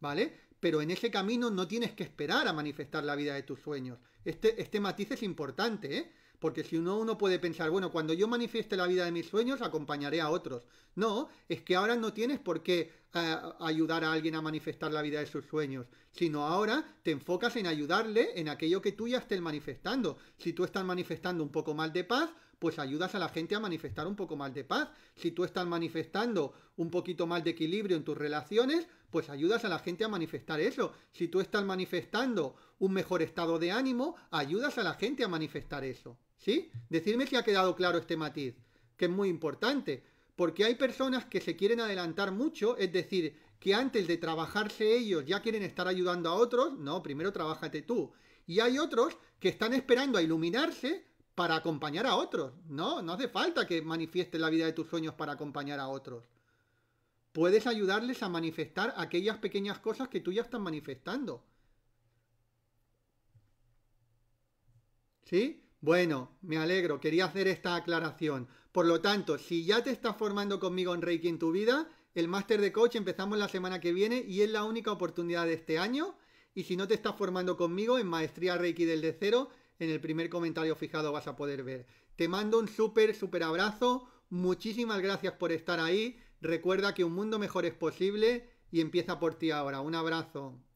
¿vale? Pero en ese camino no tienes que esperar a manifestar la vida de tus sueños. Este, este matiz es importante, ¿eh? Porque si uno, uno puede pensar, bueno, cuando yo manifieste la vida de mis sueños, acompañaré a otros. No, es que ahora no tienes por qué eh, ayudar a alguien a manifestar la vida de sus sueños, sino ahora te enfocas en ayudarle en aquello que tú ya estés manifestando. Si tú estás manifestando un poco mal de paz, pues ayudas a la gente a manifestar un poco mal de paz. Si tú estás manifestando un poquito mal de equilibrio en tus relaciones, pues ayudas a la gente a manifestar eso. Si tú estás manifestando un mejor estado de ánimo, ayudas a la gente a manifestar eso. ¿Sí? Decidme si ha quedado claro este matiz, que es muy importante, porque hay personas que se quieren adelantar mucho, es decir, que antes de trabajarse ellos ya quieren estar ayudando a otros, no, primero trabájate tú. Y hay otros que están esperando a iluminarse para acompañar a otros, no, no hace falta que manifiestes la vida de tus sueños para acompañar a otros. Puedes ayudarles a manifestar aquellas pequeñas cosas que tú ya estás manifestando. ¿Sí? Bueno, me alegro, quería hacer esta aclaración. Por lo tanto, si ya te estás formando conmigo en Reiki en tu vida, el máster de coach empezamos la semana que viene y es la única oportunidad de este año. Y si no te estás formando conmigo en Maestría Reiki del de cero, en el primer comentario fijado vas a poder ver. Te mando un súper, súper abrazo. Muchísimas gracias por estar ahí. Recuerda que un mundo mejor es posible y empieza por ti ahora. Un abrazo.